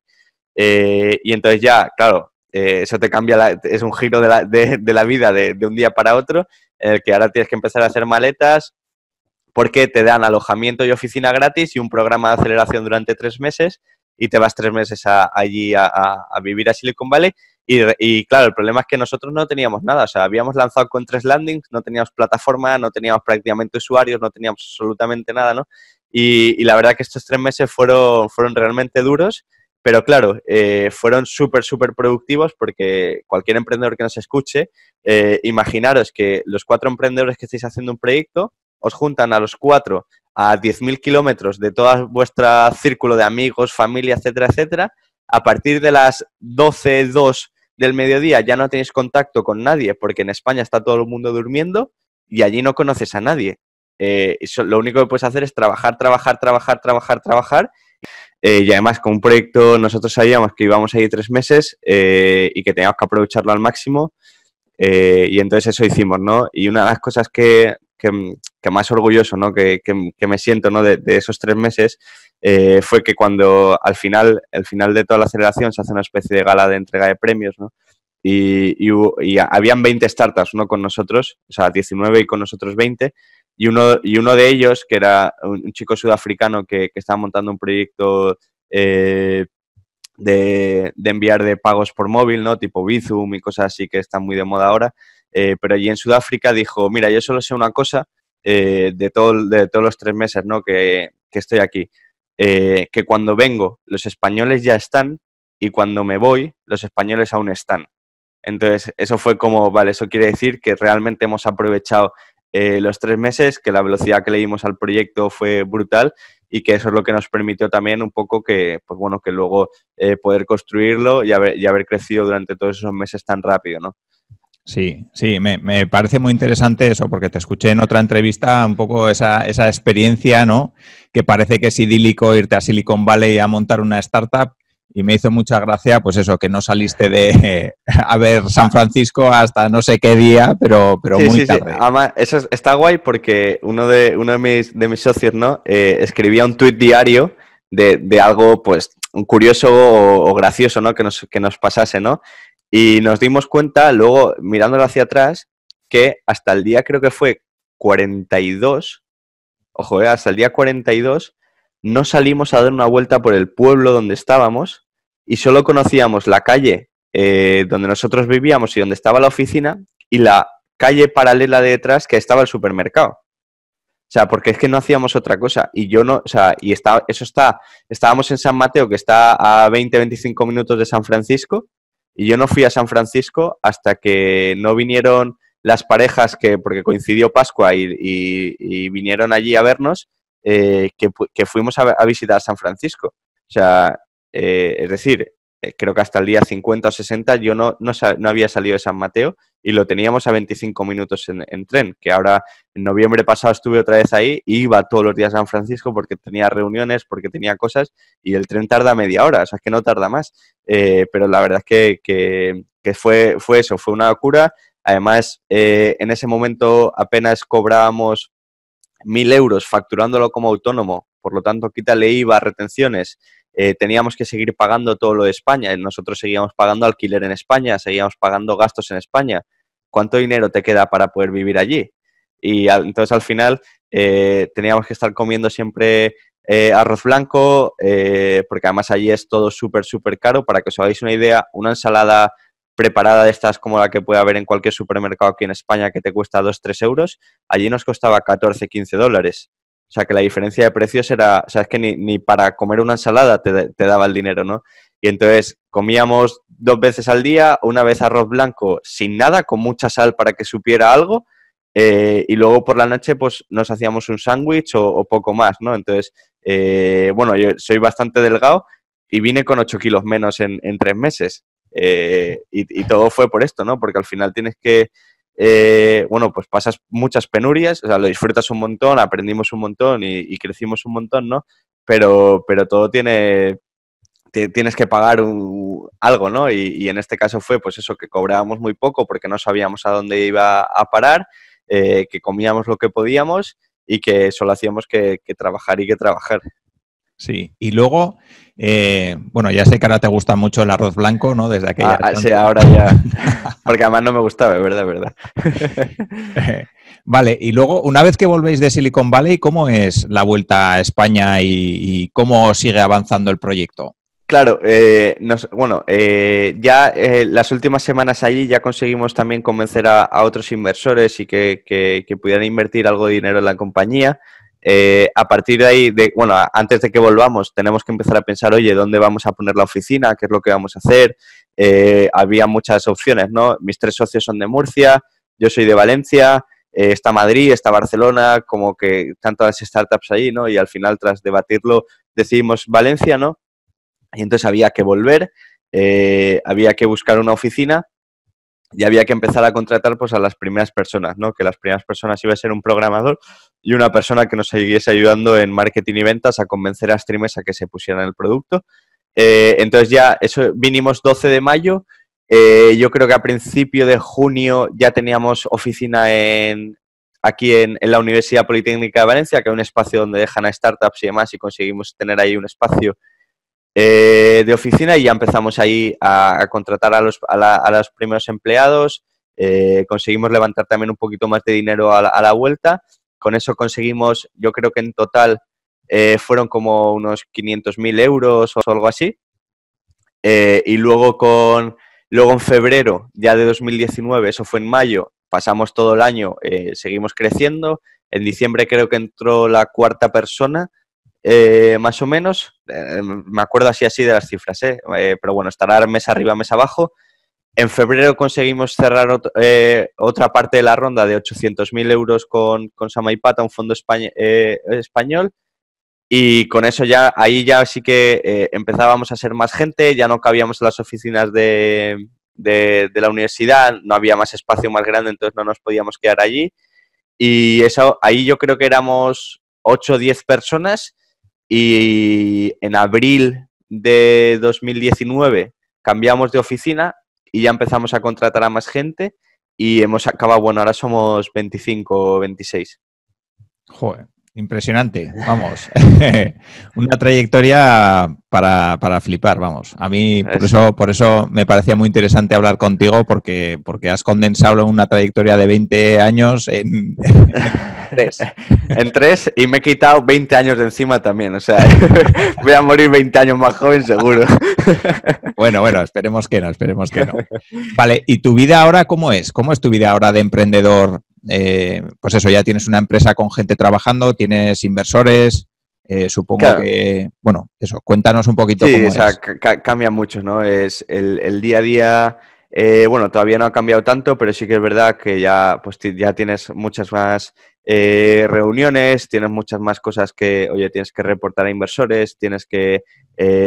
y entonces ya, claro, eh, eso te cambia, es un giro de la, vida de, un día para otro, el que ahora tienes que empezar a hacer maletas porque te dan alojamiento y oficina gratis y un programa de aceleración durante tres meses y te vas tres meses allí a, vivir a Silicon Valley. Y, claro, el problema es que nosotros no teníamos nada, o sea, habíamos lanzado con tres landings, no teníamos plataforma, no teníamos prácticamente usuarios, no teníamos absolutamente nada, ¿no? Y, la verdad que estos tres meses fueron realmente duros pero claro, eh, fueron súper, súper productivos porque cualquier emprendedor que nos escuche, eh, imaginaros que los cuatro emprendedores que estáis haciendo un proyecto, os juntan a los cuatro a 10.000 kilómetros de todo vuestro círculo de amigos, familia, etcétera, etcétera. A partir de las 12, 2 del mediodía ya no tenéis contacto con nadie porque en España está todo el mundo durmiendo y allí no conoces a nadie. Eh, lo único que puedes hacer es trabajar, trabajar, trabajar, trabajar, trabajar eh, y además con un proyecto nosotros sabíamos que íbamos ahí tres meses eh, y que teníamos que aprovecharlo al máximo. Eh, y entonces eso hicimos, ¿no? Y una de las cosas que, que, más orgulloso, ¿no? Que, que me siento, ¿no? De, esos tres meses fue que cuando al final, el final de toda la aceleración se hace una especie de gala de entrega de premios, ¿no? Y, y, habían 20 startups, uno Con nosotros, o sea, 19 y con nosotros 20 y uno, de ellos, que era un, chico sudafricano que, estaba montando un proyecto eh, de, de, enviar de pagos por móvil, ¿no? Tipo Bizum y cosas así que están muy de moda ahora. Eh, pero allí en Sudáfrica dijo, mira, yo solo sé una cosa eh, de, todo, de todos los tres meses ¿no? que, que estoy aquí. que cuando vengo los españoles ya están y cuando me voy los españoles aún están. Entonces, eso fue como, vale, eso quiere decir que realmente hemos aprovechado eh, los tres meses, que la velocidad que le dimos al proyecto fue brutal y que eso es lo que nos permitió también un poco que, pues bueno, que luego eh, poder construirlo y haber, y haber crecido durante todos esos meses tan rápido, ¿no? Sí, sí, me, me, parece muy interesante eso, porque te escuché en otra entrevista un poco esa, esa experiencia, ¿no? Que parece que es idílico irte a Silicon Valley a montar una startup y me hizo mucha gracia, pues eso, que no saliste de a ver San Francisco hasta no sé qué día, pero, pero muy tarde. está guay porque uno de, uno de, mis, de mis socios, ¿no? Eh, escribía un tuit diario de, algo, pues, curioso o, gracioso, ¿no? Que nos, que nos pasase, ¿no? Y nos dimos cuenta, luego, mirándolo hacia atrás, que hasta el día creo que fue 42, ojo, eh, hasta el día 42 no salimos a dar una vuelta por el pueblo donde estábamos y solo conocíamos la calle eh, donde nosotros vivíamos y donde estaba la oficina y la calle paralela de detrás que estaba el supermercado. O sea, porque es que no hacíamos otra cosa. Y yo no, o sea, y está, eso está, estábamos en San Mateo, que está a 20, 25 minutos de San Francisco, y yo no fui a San Francisco hasta que no vinieron las parejas que, porque coincidió Pascua y vinieron allí a vernos, eh, que, fuimos a, visitar San Francisco. O sea, eh, es decir, eh, creo que hasta el día 50 o 60 yo no, no, había salido de San Mateo y lo teníamos a 25 minutos en, tren, que ahora en noviembre pasado estuve otra vez ahí y iba todos los días a San Francisco porque tenía reuniones, porque tenía cosas y el tren tarda media hora, o sea que no tarda más. pero la verdad es que, fue, fue eso, fue una locura. Además, en ese momento apenas cobrábamos mil euros facturándolo como autónomo, por lo tanto, quítale IVA, retenciones. Eh, teníamos que seguir pagando todo lo de España. Nosotros seguíamos pagando alquiler en España, seguíamos pagando gastos en España. ¿Cuánto dinero te queda para poder vivir allí? Y entonces al final eh, teníamos que estar comiendo siempre eh, arroz blanco, porque además allí es todo súper, súper caro. Para que os hagáis una idea, una ensalada preparada de estas como la que puede haber en cualquier supermercado aquí en España que te cuesta 2-3 euros, allí nos costaba 14-15 dólares. O sea que la diferencia de precios era, o sea, es que ni, para comer una ensalada te, daba el dinero, ¿no? Y entonces comíamos dos veces al día, una vez arroz blanco sin nada, con mucha sal para que supiera algo, eh, y luego por la noche pues nos hacíamos un sándwich o, poco más, ¿no? Entonces, eh, bueno, yo soy bastante delgado y vine con 8 kilos menos en, en tres meses. Eh, y, todo fue por esto, ¿no? Porque al final tienes que, eh, bueno, pues pasas muchas penurias, o sea, lo disfrutas un montón, aprendimos un montón y, crecimos un montón, ¿no? Pero, pero todo tiene, tienes que pagar algo, ¿no? Y, en este caso fue, pues eso, que cobrábamos muy poco porque no sabíamos a dónde iba a parar, eh, que comíamos lo que podíamos y que solo hacíamos que trabajar y que trabajar. Sí, y luego, eh, bueno, ya sé que ahora te gusta mucho el arroz blanco, ¿no? Desde aquella. Ah, sí, ahora ya. Porque además no me gustaba, verdad, verdad. Eh, vale, y luego, una vez que volvéis de Silicon Valley, ¿cómo es la vuelta a España y, cómo sigue avanzando el proyecto? Claro, eh, nos, bueno, ya las últimas semanas allí ya conseguimos también convencer a, otros inversores y que, que, pudieran invertir algo de dinero en la compañía. Eh, a partir de ahí, de, bueno, antes de que volvamos, tenemos que empezar a pensar, oye, ¿dónde vamos a poner la oficina? ¿Qué es lo que vamos a hacer? Eh, había muchas opciones, ¿no? Mis tres socios son de Murcia, yo soy de Valencia, eh, está Madrid, está Barcelona, como que tantas startups ahí, ¿no? Y al final, tras debatirlo, decidimos Valencia, ¿no? Y entonces había que volver, había que buscar una oficina y había que empezar a contratar pues a las primeras personas, ¿no? Que las primeras personas iba a ser un programador y una persona que nos siguiese ayudando en marketing y ventas a convencer a streamers a que se pusieran el producto. Eh, entonces ya eso vinimos 12 de mayo. Eh, yo creo que a principio de junio ya teníamos oficina en, aquí en, en, la Universidad Politécnica de Valencia, que es un espacio donde dejan a startups y demás, y conseguimos tener ahí un espacio eh, de oficina y ya empezamos ahí a, contratar a los, a, primeros empleados. Eh, conseguimos levantar también un poquito más de dinero a la, vuelta. Con eso conseguimos, yo creo que en total eh, fueron como unos 500.000 euros o algo así. y luego, con, luego en febrero ya de 2019, eso fue en mayo, pasamos todo el año, seguimos creciendo. En diciembre creo que entró la cuarta persona eh, más o menos, eh, me acuerdo así así de las cifras, eh, pero bueno, estará mes arriba, mes abajo. En febrero conseguimos cerrar otra parte de la ronda de 800.000 euros con, con Samaipata, un fondo español. Y con eso ya, ahí ya sí que empezábamos a ser más gente, ya no cabíamos en las oficinas de, la universidad, no había más espacio más grande, entonces no nos podíamos quedar allí. Y eso, ahí yo creo que éramos 8 o 10 personas y en abril de 2019 cambiamos de oficina y ya empezamos a contratar a más gente y hemos acabado, bueno, ahora somos 25 o 26. Joder, Impresionante, vamos. Una trayectoria para, flipar, vamos. A mí por eso, por eso me parecía muy interesante hablar contigo porque, porque has condensado una trayectoria de 20 años en, tres. en tres y me he quitado 20 años de encima también. O sea, voy a morir 20 años más joven seguro. bueno, bueno, esperemos que no, esperemos que no. Vale, ¿y tu vida ahora cómo es? ¿Cómo es tu vida ahora de emprendedor eh, pues eso, ya tienes una empresa con gente trabajando, tienes inversores, eh, supongo que, bueno, eso, cuéntanos un poquito. Sí, cambia mucho, ¿no? Es el, día a día, eh, bueno, todavía no ha cambiado tanto, pero sí que es verdad que ya, pues, ya tienes muchas más reuniones, tienes muchas más cosas que, oye, tienes que reportar a inversores, tienes que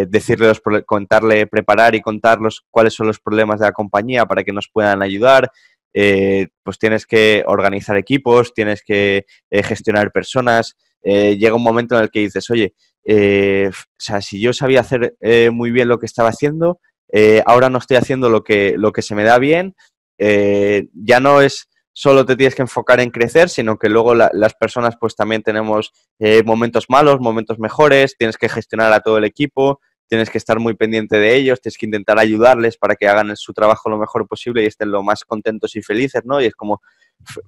decirle contarle, preparar y contarlos cuáles son los problemas de la compañía para que nos puedan ayudar. Eh, pues tienes que organizar equipos, tienes que eh, gestionar personas. Eh, llega un momento en el que dices, oye, o sea, si yo sabía hacer muy bien lo que estaba haciendo, ahora no estoy haciendo lo que, lo que se me da bien, ya no es solo te tienes que enfocar en crecer, sino que luego las personas pues también tenemos momentos malos, momentos mejores, tienes que gestionar a todo el equipo, tienes que estar muy pendiente de ellos, tienes que intentar ayudarles para que hagan su trabajo lo mejor posible y estén lo más contentos y felices, ¿no? Y es como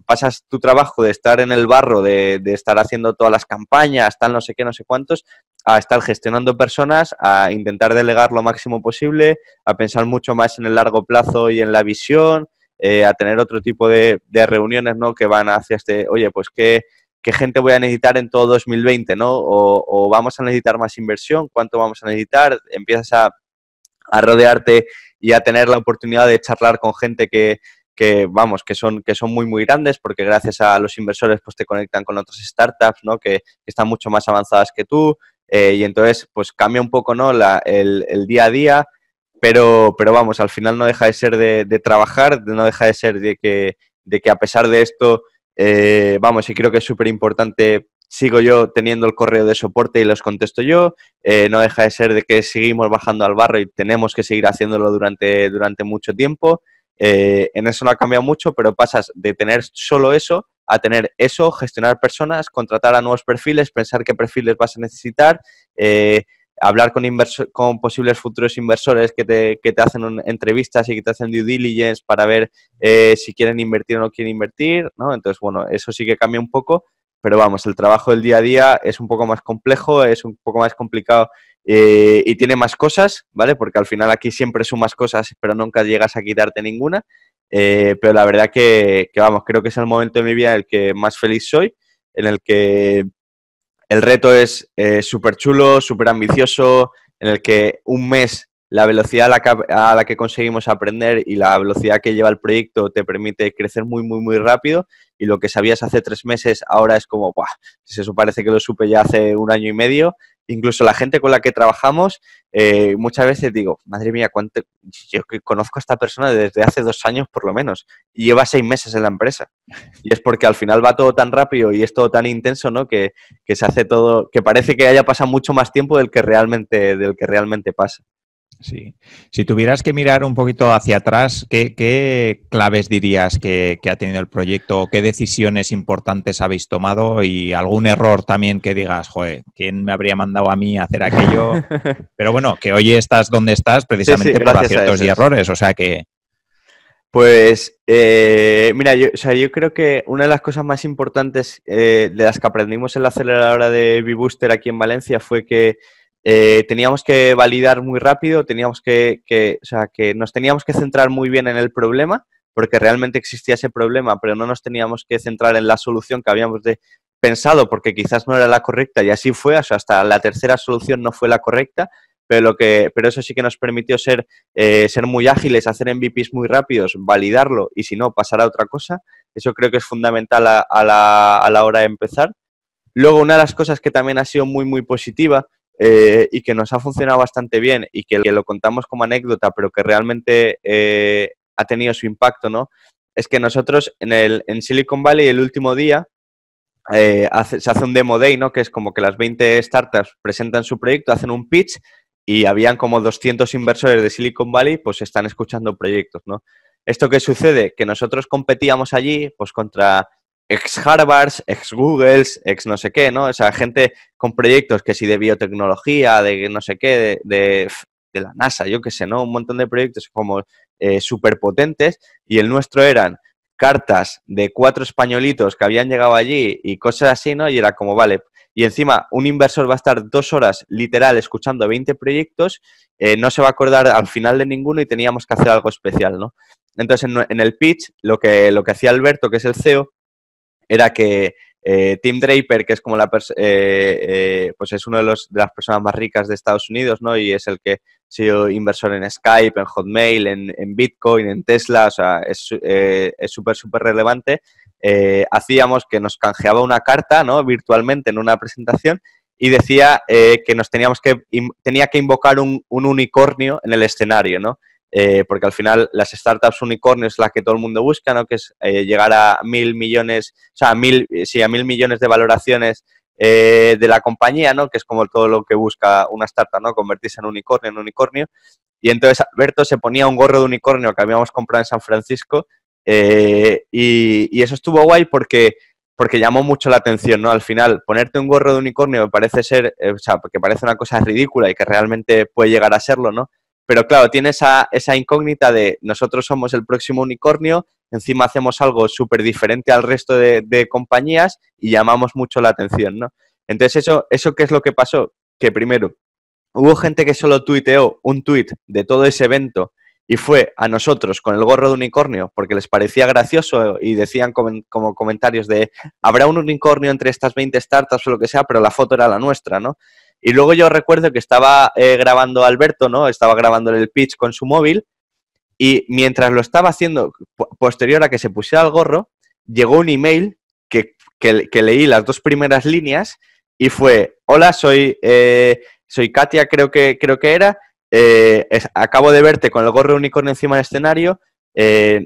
pasas tu trabajo de estar en el barro, de, de estar haciendo todas las campañas, tal no sé qué, no sé cuántos, a estar gestionando personas, a intentar delegar lo máximo posible, a pensar mucho más en el largo plazo y en la visión, eh, a tener otro tipo de, de reuniones, ¿no? Que van hacia este, oye, pues qué qué gente voy a necesitar en todo 2020, ¿no? O, vamos a necesitar más inversión, cuánto vamos a necesitar, empiezas a, rodearte y a tener la oportunidad de charlar con gente que, que vamos, que son, que son muy, muy grandes, porque gracias a los inversores pues te conectan con otras startups, ¿no? Que, están mucho más avanzadas que tú, eh, y entonces pues cambia un poco, ¿no? La, el, día a día, pero, pero vamos, al final no deja de ser de, de trabajar, no deja de ser que, de que a pesar de esto eh, vamos, y creo que es súper importante. Sigo yo teniendo el correo de soporte y los contesto yo. Eh, no deja de ser de que seguimos bajando al barro y tenemos que seguir haciéndolo durante, durante mucho tiempo. Eh, en eso no ha cambiado mucho, pero pasas de tener solo eso a tener eso, gestionar personas, contratar a nuevos perfiles, pensar qué perfiles vas a necesitar, hablar con, con posibles futuros inversores que te, hacen entrevistas y que te hacen due diligence para ver eh, si quieren invertir o no quieren invertir, ¿no? Entonces, bueno, eso sí que cambia un poco, pero vamos, el trabajo del día a día es un poco más complejo, es un poco más complicado eh, y tiene más cosas, ¿vale? Porque al final aquí siempre sumas cosas, pero nunca llegas a quitarte ninguna. Eh, pero la verdad que, vamos, creo que es el momento de mi vida en el que más feliz soy, en el que el reto es eh, súper chulo, súper ambicioso, en el que un mes la velocidad a la, que, conseguimos aprender y la velocidad que lleva el proyecto te permite crecer muy, muy, muy rápido. Y lo que sabías hace tres meses ahora es como, ¡buah! Eso parece que lo supe ya hace un año y medio incluso la gente con la que trabajamos, eh, muchas veces digo, madre mía, yo conozco a esta persona desde hace dos años por lo menos, y lleva seis meses en la empresa. Y es porque al final va todo tan rápido y es todo tan intenso, ¿no? Que, que se hace todo, que parece que haya pasado mucho más tiempo del que realmente, del que realmente pasa. Sí. Si tuvieras que mirar un poquito hacia atrás, ¿qué, claves dirías que, ha tenido el proyecto? ¿Qué decisiones importantes habéis tomado? ¿Y algún error también que digas, joder, ¿quién me habría mandado a mí a hacer aquello? Pero bueno, que hoy estás donde estás precisamente por aciertos y errores, o sea que... Pues eh, mira, yo, yo creo que una de las cosas más importantes eh, de las que aprendimos en la aceleradora de B-Booster aquí en Valencia fue que eh, teníamos que validar muy rápido, teníamos que, o sea, que nos teníamos que centrar muy bien en el problema, porque realmente existía ese problema, pero no nos teníamos que centrar en la solución que habíamos pensado, porque quizás no era la correcta, y así fue, hasta la tercera solución no fue la correcta, pero, lo que, pero eso sí que nos permitió ser, eh, ser muy ágiles, hacer MVPs muy rápidos, validarlo, y si no, pasar a otra cosa. Eso creo que es fundamental a, a, la, a la hora de empezar. Luego, una de las cosas que también ha sido muy, muy positiva eh, y que nos ha funcionado bastante bien y que, lo contamos como anécdota, pero que realmente eh, ha tenido su impacto, ¿no? Es que nosotros en, el, en Silicon Valley el último día eh, se hace un demo day, ¿no? Que es como que las 20 startups presentan su proyecto, hacen un pitch y habían como 200 inversores de Silicon Valley, pues están escuchando proyectos, ¿no? ¿Esto qué sucede? Que nosotros competíamos allí, pues contra ex Harvards, ex Googles, ex no sé qué, ¿no? O sea, gente con proyectos que sí de biotecnología, de no sé qué, de, la NASA, yo qué sé, ¿no? Un montón de proyectos como eh, potentes, y el nuestro eran cartas de cuatro españolitos que habían llegado allí y cosas así, ¿no? Y era como, vale, y encima un inversor va a estar dos horas literal escuchando 20 proyectos, eh, no se va a acordar al final de ninguno y teníamos que hacer algo especial, ¿no? Entonces, en, en el pitch, lo que, lo que hacía Alberto, que es el CEO, era que eh, Tim Draper, que es como la eh, eh, pues es una de, las personas más ricas de Estados Unidos, ¿no? Y es el que ha sido inversor en Skype, en Hotmail, en, Bitcoin, en Tesla, o sea, es súper, súper relevante. hacíamos que nos canjeaba una carta, ¿no? Virtualmente en una presentación y decía que nos teníamos que, tenía que invocar un, un unicornio en el escenario, ¿no? Eh, porque al final las startups unicornio es la que todo el mundo busca, ¿no? Que es eh, llegar a mil millones, o sea, a mil, eh, sí, a mil millones de valoraciones de la compañía, ¿no? Que es como todo lo que busca una startup, ¿no? Convertirse en unicornio, en unicornio. Y entonces Alberto se ponía un gorro de unicornio que habíamos comprado en San Francisco y, eso estuvo guay porque llamó mucho la atención, ¿no? Al final, ponerte un gorro de unicornio parece ser, o sea, porque parece una cosa ridícula y que realmente puede llegar a serlo, ¿no? Pero claro, tiene esa, esa incógnita de nosotros somos el próximo unicornio, encima hacemos algo súper diferente al resto de, compañías y llamamos mucho la atención, ¿no? Entonces, eso, ¿eso qué es lo que pasó? Que primero, hubo gente que solo tuiteó un tuit de todo ese evento y fue a nosotros con el gorro de unicornio porque les parecía gracioso y decían como, como comentarios de habrá un unicornio entre estas 20 startups o lo que sea, pero la foto era la nuestra, ¿no? Y luego yo recuerdo que estaba eh, grabando Alberto, ¿no? Estaba grabando el pitch con su móvil y mientras lo estaba haciendo, posterior a que se pusiera el gorro, llegó un email que, leí las dos primeras líneas y fue, hola, soy, eh, soy Katia, creo que, creo que era, eh, acabo de verte con el gorro unicornio encima del escenario,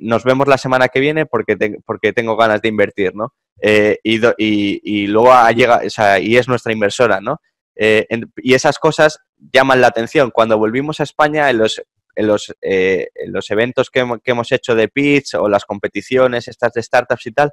nos vemos la semana que viene porque, porque tengo ganas de invertir, ¿no? y, y, y, luego llega o sea, y es nuestra inversora, ¿no? Eh, y esas cosas llaman la atención. Cuando volvimos a España, en los, en los, eh, eventos que, hemos hecho de pitch o las competiciones, estas de startups y tal,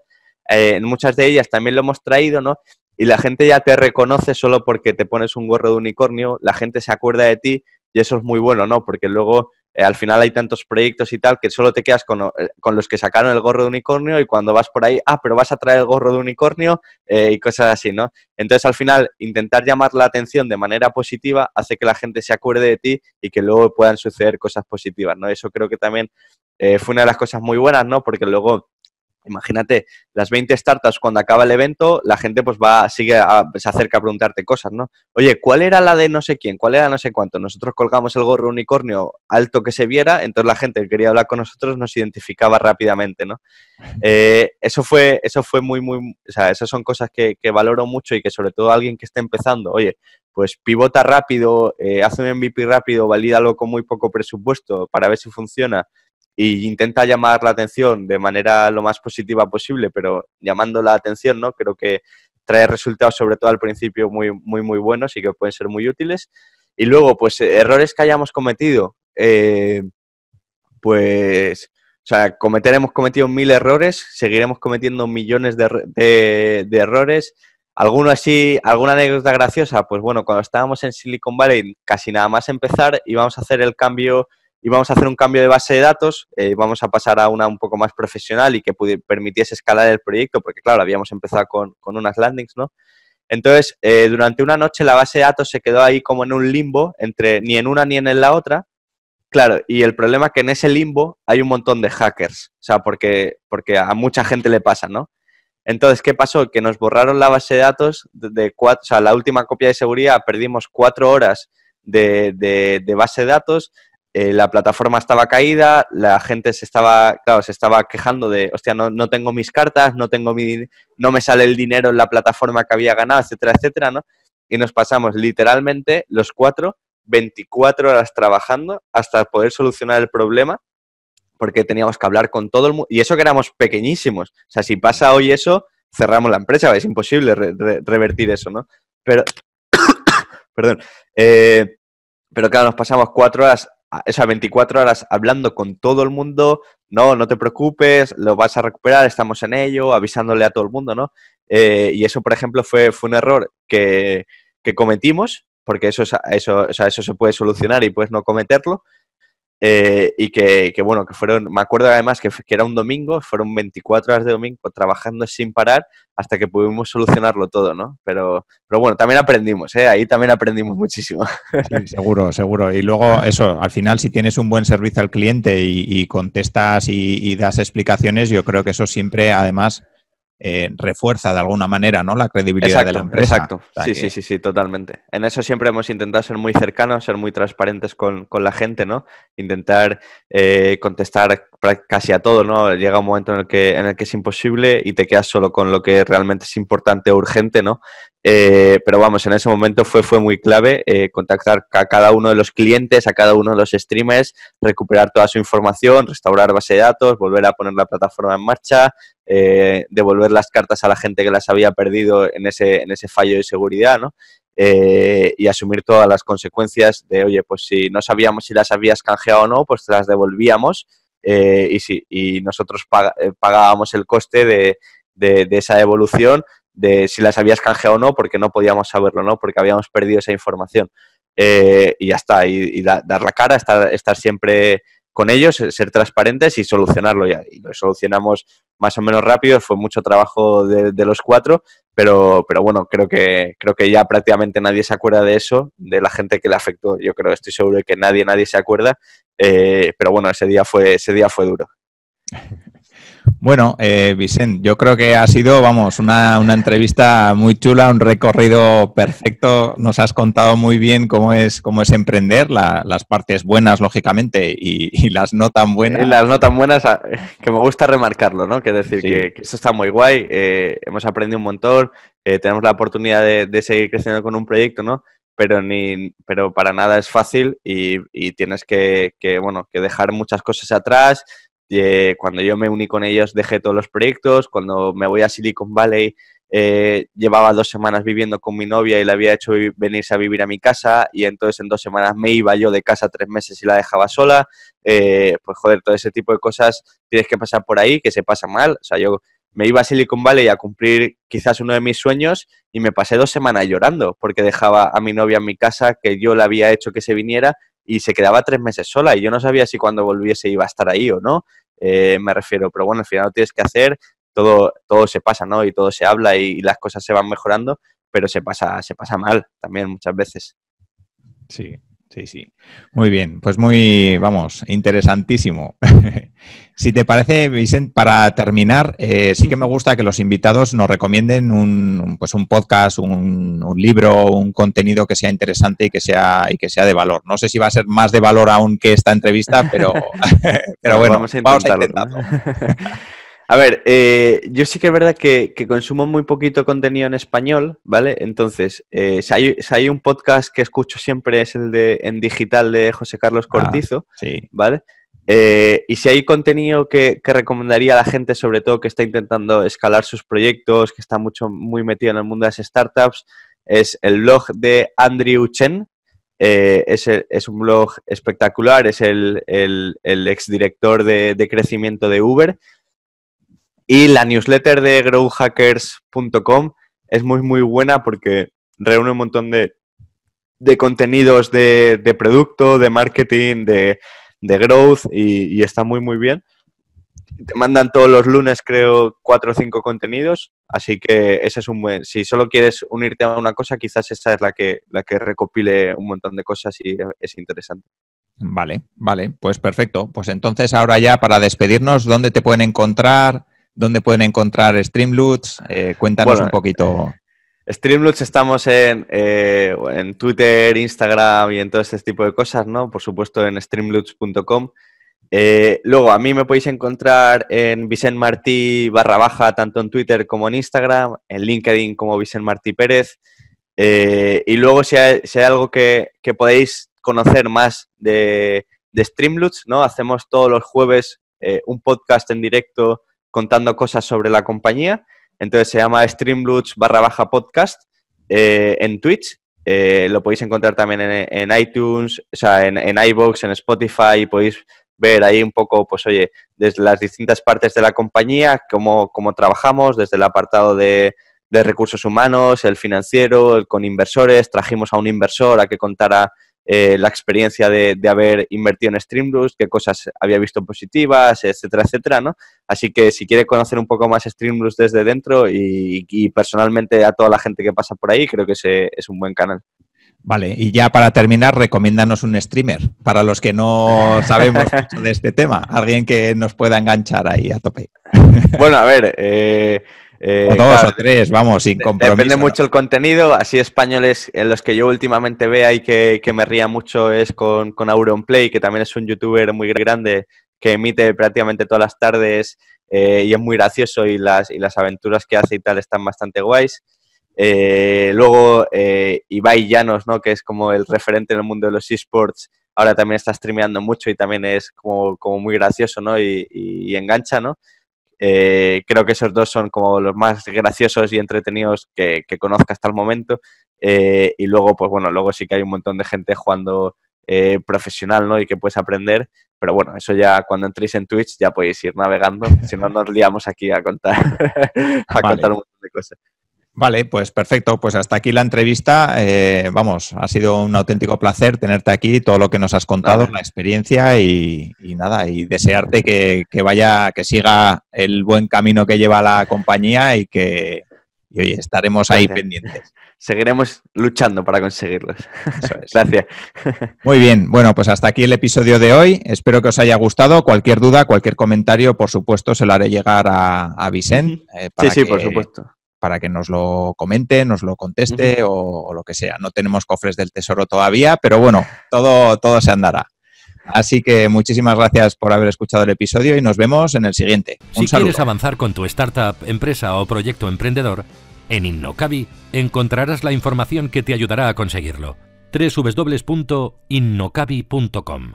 eh, en muchas de ellas también lo hemos traído, ¿no? Y la gente ya te reconoce solo porque te pones un gorro de unicornio, la gente se acuerda de ti y eso es muy bueno, ¿no? Porque luego eh, al final hay tantos proyectos y tal que solo te quedas eh, con, los que sacaron el gorro de unicornio y cuando vas por ahí, ah, pero vas a traer el gorro de unicornio eh, y cosas así, ¿no? Entonces al final intentar llamar la atención de manera positiva hace que la gente se acuerde de ti y que luego puedan suceder cosas positivas, ¿no? Eso creo que también fue una de las cosas muy buenas, ¿no? Porque luego imagínate, las 20 startups cuando acaba el evento, la gente pues va, sigue, a, pues, se acerca a preguntarte cosas, ¿no? Oye, ¿cuál era la de no sé quién? ¿Cuál era no sé cuánto? Nosotros colgamos el gorro unicornio alto que se viera, entonces la gente que quería hablar con nosotros nos identificaba rápidamente, ¿no? Eh, eso fue, eso fue muy, muy, o sea, esas son cosas que, valoro mucho y que sobre todo alguien que esté empezando, oye, pues pivota rápido, hace eh, haz un MVP rápido, valídalo con muy poco presupuesto para ver si funciona y intenta llamar la atención de manera lo más positiva posible, pero llamando la atención, ¿no? Creo que trae resultados, sobre todo al principio, muy, muy, muy buenos y que pueden ser muy útiles. Y luego, pues, errores que hayamos cometido, eh, pues, o sea, cometeremos, cometido mil errores, seguiremos cometiendo millones de, errores, alguno así, alguna anécdota graciosa, pues bueno, cuando estábamos en Silicon Valley, casi nada más empezar, íbamos a hacer el cambio y vamos a hacer un cambio de base de datos, eh, vamos a pasar a una un poco más profesional y que permitiese escalar el proyecto, porque claro, habíamos empezado con, con unas landings, ¿no? Entonces, eh, durante una noche la base de datos se quedó ahí como en un limbo, entre ni en una ni en la otra. Claro, y el problema es que en ese limbo hay un montón de hackers, o sea, porque, porque a mucha gente le pasa, ¿no? Entonces, ¿qué pasó? Que nos borraron la base de datos de, cuatro, o sea, la última copia de seguridad, perdimos cuatro horas de, de, de base de datos, eh, la plataforma estaba caída, la gente se estaba, claro, se estaba quejando de, hostia, no, no tengo mis cartas, no, tengo mi, no me sale el dinero en la plataforma que había ganado, etcétera, etcétera, ¿no? Y nos pasamos literalmente los cuatro 24 horas trabajando hasta poder solucionar el problema porque teníamos que hablar con todo el mundo. Y eso que éramos pequeñísimos. O sea, si pasa hoy eso, cerramos la empresa. Es imposible revertir eso, ¿no? Pero, perdón. Eh, pero claro, nos pasamos cuatro horas sea, 24 horas hablando con todo el mundo, no, no te preocupes, lo vas a recuperar, estamos en ello, avisándole a todo el mundo, ¿no? Eh, y eso, por ejemplo, fue, un error que, que cometimos, porque eso, eso se puede solucionar y puedes no cometerlo, eh, y que, que, bueno, que fueron, me acuerdo además que, era un domingo, fueron 24 horas de domingo trabajando sin parar hasta que pudimos solucionarlo todo, ¿no? Pero, pero bueno, también aprendimos, ¿eh? ahí también aprendimos muchísimo. Sí, seguro, seguro. Y luego eso, al final si tienes un buen servicio al cliente y, contestas y, das explicaciones, yo creo que eso siempre además eh, refuerza de alguna manera ¿no? la credibilidad de la empresa. Exacto, sí, sí, sí, sí, totalmente. En eso siempre hemos intentado ser muy cercanos, ser muy transparentes con, con la gente, ¿no? Intentar eh, contestar casi a todo, ¿no? Llega un momento en el, que, en el que es imposible y te quedas solo con lo que realmente es importante o urgente, ¿no? Eh, pero vamos, en ese momento fue, fue muy clave contactar a cada uno de los clientes, a cada uno de los streamers, recuperar toda su información, restaurar base de datos, volver a poner la plataforma en marcha, eh, devolver las cartas a la gente que las había perdido en ese, en ese fallo de seguridad, ¿no? Eh, y asumir todas las consecuencias de, oye, pues si no sabíamos si las habías canjeado o no, pues las devolvíamos eh, y, nosotros pagábamos el coste de, esa evolución de si las habías canjeado o no, porque no podíamos saberlo, ¿no? Porque habíamos perdido esa información. y ya está, y, dar la cara, estar, estar siempre con ellos, eh, ser transparentes y solucionarlo. Ya. Y lo solucionamos más o menos rápido, fue mucho trabajo de, los cuatro, pero, pero bueno, creo que, creo que ya prácticamente nadie se acuerda de eso, de la gente que le afectó. Yo creo, estoy seguro de que nadie, nadie se acuerda, eh, pero bueno, ese día fue, ese día fue duro. Bueno, eh, Vicente, yo creo que ha sido, vamos, una, entrevista muy chula, un recorrido perfecto. Nos has contado muy bien cómo es, cómo es emprender, las partes buenas, lógicamente, y, eh, las no tan buenas. Y Las no tan buenas, que me gusta remarcarlo, ¿no? Que decir, que, esto eso está muy guay, eh, hemos aprendido un montón, eh, tenemos la oportunidad de, seguir creciendo con un proyecto, ¿no? pero ni pero para nada es fácil y, tienes que, bueno que dejar muchas cosas atrás eh, cuando yo me uní con ellos dejé todos los proyectos, cuando me voy a Silicon Valley eh, llevaba dos semanas viviendo con mi novia y la había hecho venirse a vivir a mi casa y entonces en dos semanas me iba yo de casa tres meses y la dejaba sola, eh, pues joder, todo ese tipo de cosas tienes que pasar por ahí, que se pasa mal, o sea, yo me iba a Silicon Valley a cumplir quizás uno de mis sueños y me pasé dos semanas llorando porque dejaba a mi novia en mi casa, que yo la había hecho que se viniera y se quedaba tres meses sola y yo no sabía si cuando volviese iba a estar ahí o no. Eh, me refiero. Pero bueno, al final lo tienes que hacer, todo, todo se pasa, ¿no? Y todo se habla y, y las cosas se van mejorando, pero se pasa, se pasa mal también muchas veces. Sí, Sí, sí. Muy bien, pues muy, vamos, interesantísimo. si te parece, Vicent, para terminar, eh, sí que me gusta que los invitados nos recomienden un, pues un podcast, un, libro, un contenido que sea interesante y que sea, y que sea de valor. No sé si va a ser más de valor aún que esta entrevista, pero, pero bueno, vamos a estar Vamos A ver, eh, yo sí que es verdad que, consumo muy poquito contenido en español, ¿vale? Entonces, eh, si, hay, un podcast que escucho siempre es el de En Digital de José Carlos ah, Cortizo, ¿vale? Eh, y si hay contenido que, recomendaría a la gente, sobre todo que está intentando escalar sus proyectos, que está mucho, muy metido en el mundo de las startups, es el blog de Andrew Chen, eh, es, es, un blog espectacular, es el, el, el exdirector de, de, crecimiento de Uber y la newsletter de growhackers.com es muy, muy buena porque reúne un montón de, contenidos de, producto, de marketing, de, growth y, está muy, muy bien. Te mandan todos los lunes, creo, cuatro o cinco contenidos, así que ese es un buen... Si solo quieres unirte a una cosa, quizás esa es la que, la que recopile un montón de cosas y es interesante. Vale, vale, pues perfecto. Pues entonces ahora ya para despedirnos, ¿dónde te pueden encontrar? ¿Dónde pueden encontrar Streamloots? Eh, cuéntanos un poquito. Eh, streamloots estamos eh, en, Twitter, Instagram y en todo este tipo de cosas, ¿no? Por supuesto en streamloots.com. luego, a mí me podéis encontrar en Vicent Martí barra baja, tanto en Twitter como en Instagram, en LinkedIn como Vicent Martí Pérez. y luego, si hay, algo que, podéis conocer más de, de Streamloots, ¿no? Hacemos todos los jueves un podcast en directo contando cosas sobre la compañía. Entonces se llama Streamloots barra baja podcast eh, en Twitch. Eh, lo podéis encontrar también en, iTunes, o sea, en, en iBox, en Spotify, podéis ver ahí un poco, pues oye, desde las distintas partes de la compañía, cómo, trabajamos, desde el apartado de, de recursos humanos, el financiero, el con inversores, trajimos a un inversor a que contara eh, la experiencia de, haber invertido en Streamlust, qué cosas había visto positivas, etcétera, etcétera, ¿no? Así que si quiere conocer un poco más Streamlust desde dentro y, personalmente a toda la gente que pasa por ahí, creo que es un buen canal. Vale, y ya para terminar, recomiéndanos un streamer para los que no sabemos de este tema, alguien que nos pueda enganchar ahí a tope. Bueno, a ver, eh, eh, dos o tres, vamos, sin compromiso. Depende mucho el contenido. Así españoles en los que yo últimamente vea y que, me ría mucho es con, con Auron que también es un youtuber muy grande que emite prácticamente todas las tardes eh, y es muy gracioso y las, las aventuras que hace y tal están bastante guays. Eh, luego Ibai Llanos, ¿no? que es como el referente en el mundo de los esports, ahora también está streameando mucho y también es como, como muy gracioso ¿no? y engancha, ¿no? Eh, creo que esos dos son como los más graciosos y entretenidos que, conozca hasta el momento. Eh, y luego, pues bueno, luego sí que hay un montón de gente jugando eh, profesional, Y que puedes aprender. Pero bueno, eso ya cuando entréis en Twitch ya podéis ir navegando. si no, nos liamos aquí a contar, a contar un montón de cosas. Vale, pues perfecto. Pues hasta aquí la entrevista. Eh, vamos, ha sido un auténtico placer tenerte aquí, todo lo que nos has contado, la experiencia y, nada, y desearte que, vaya, que siga el buen camino que lleva la compañía y que y, estaremos ahí pendientes. Seguiremos luchando para conseguirlos. Gracias. Muy bien, bueno, pues hasta aquí el episodio de hoy. Espero que os haya gustado. Cualquier duda, cualquier comentario, por supuesto, se lo haré llegar a, a Vicente. Eh, sí, sí, por supuesto para que nos lo comente, nos lo conteste o, lo que sea. No tenemos cofres del tesoro todavía, pero bueno, todo, todo se andará. Así que muchísimas gracias por haber escuchado el episodio y nos vemos en el siguiente. si quieres avanzar con tu startup, empresa o proyecto emprendedor, en Innocabi encontrarás la información que te ayudará a conseguirlo. www.innocabi.com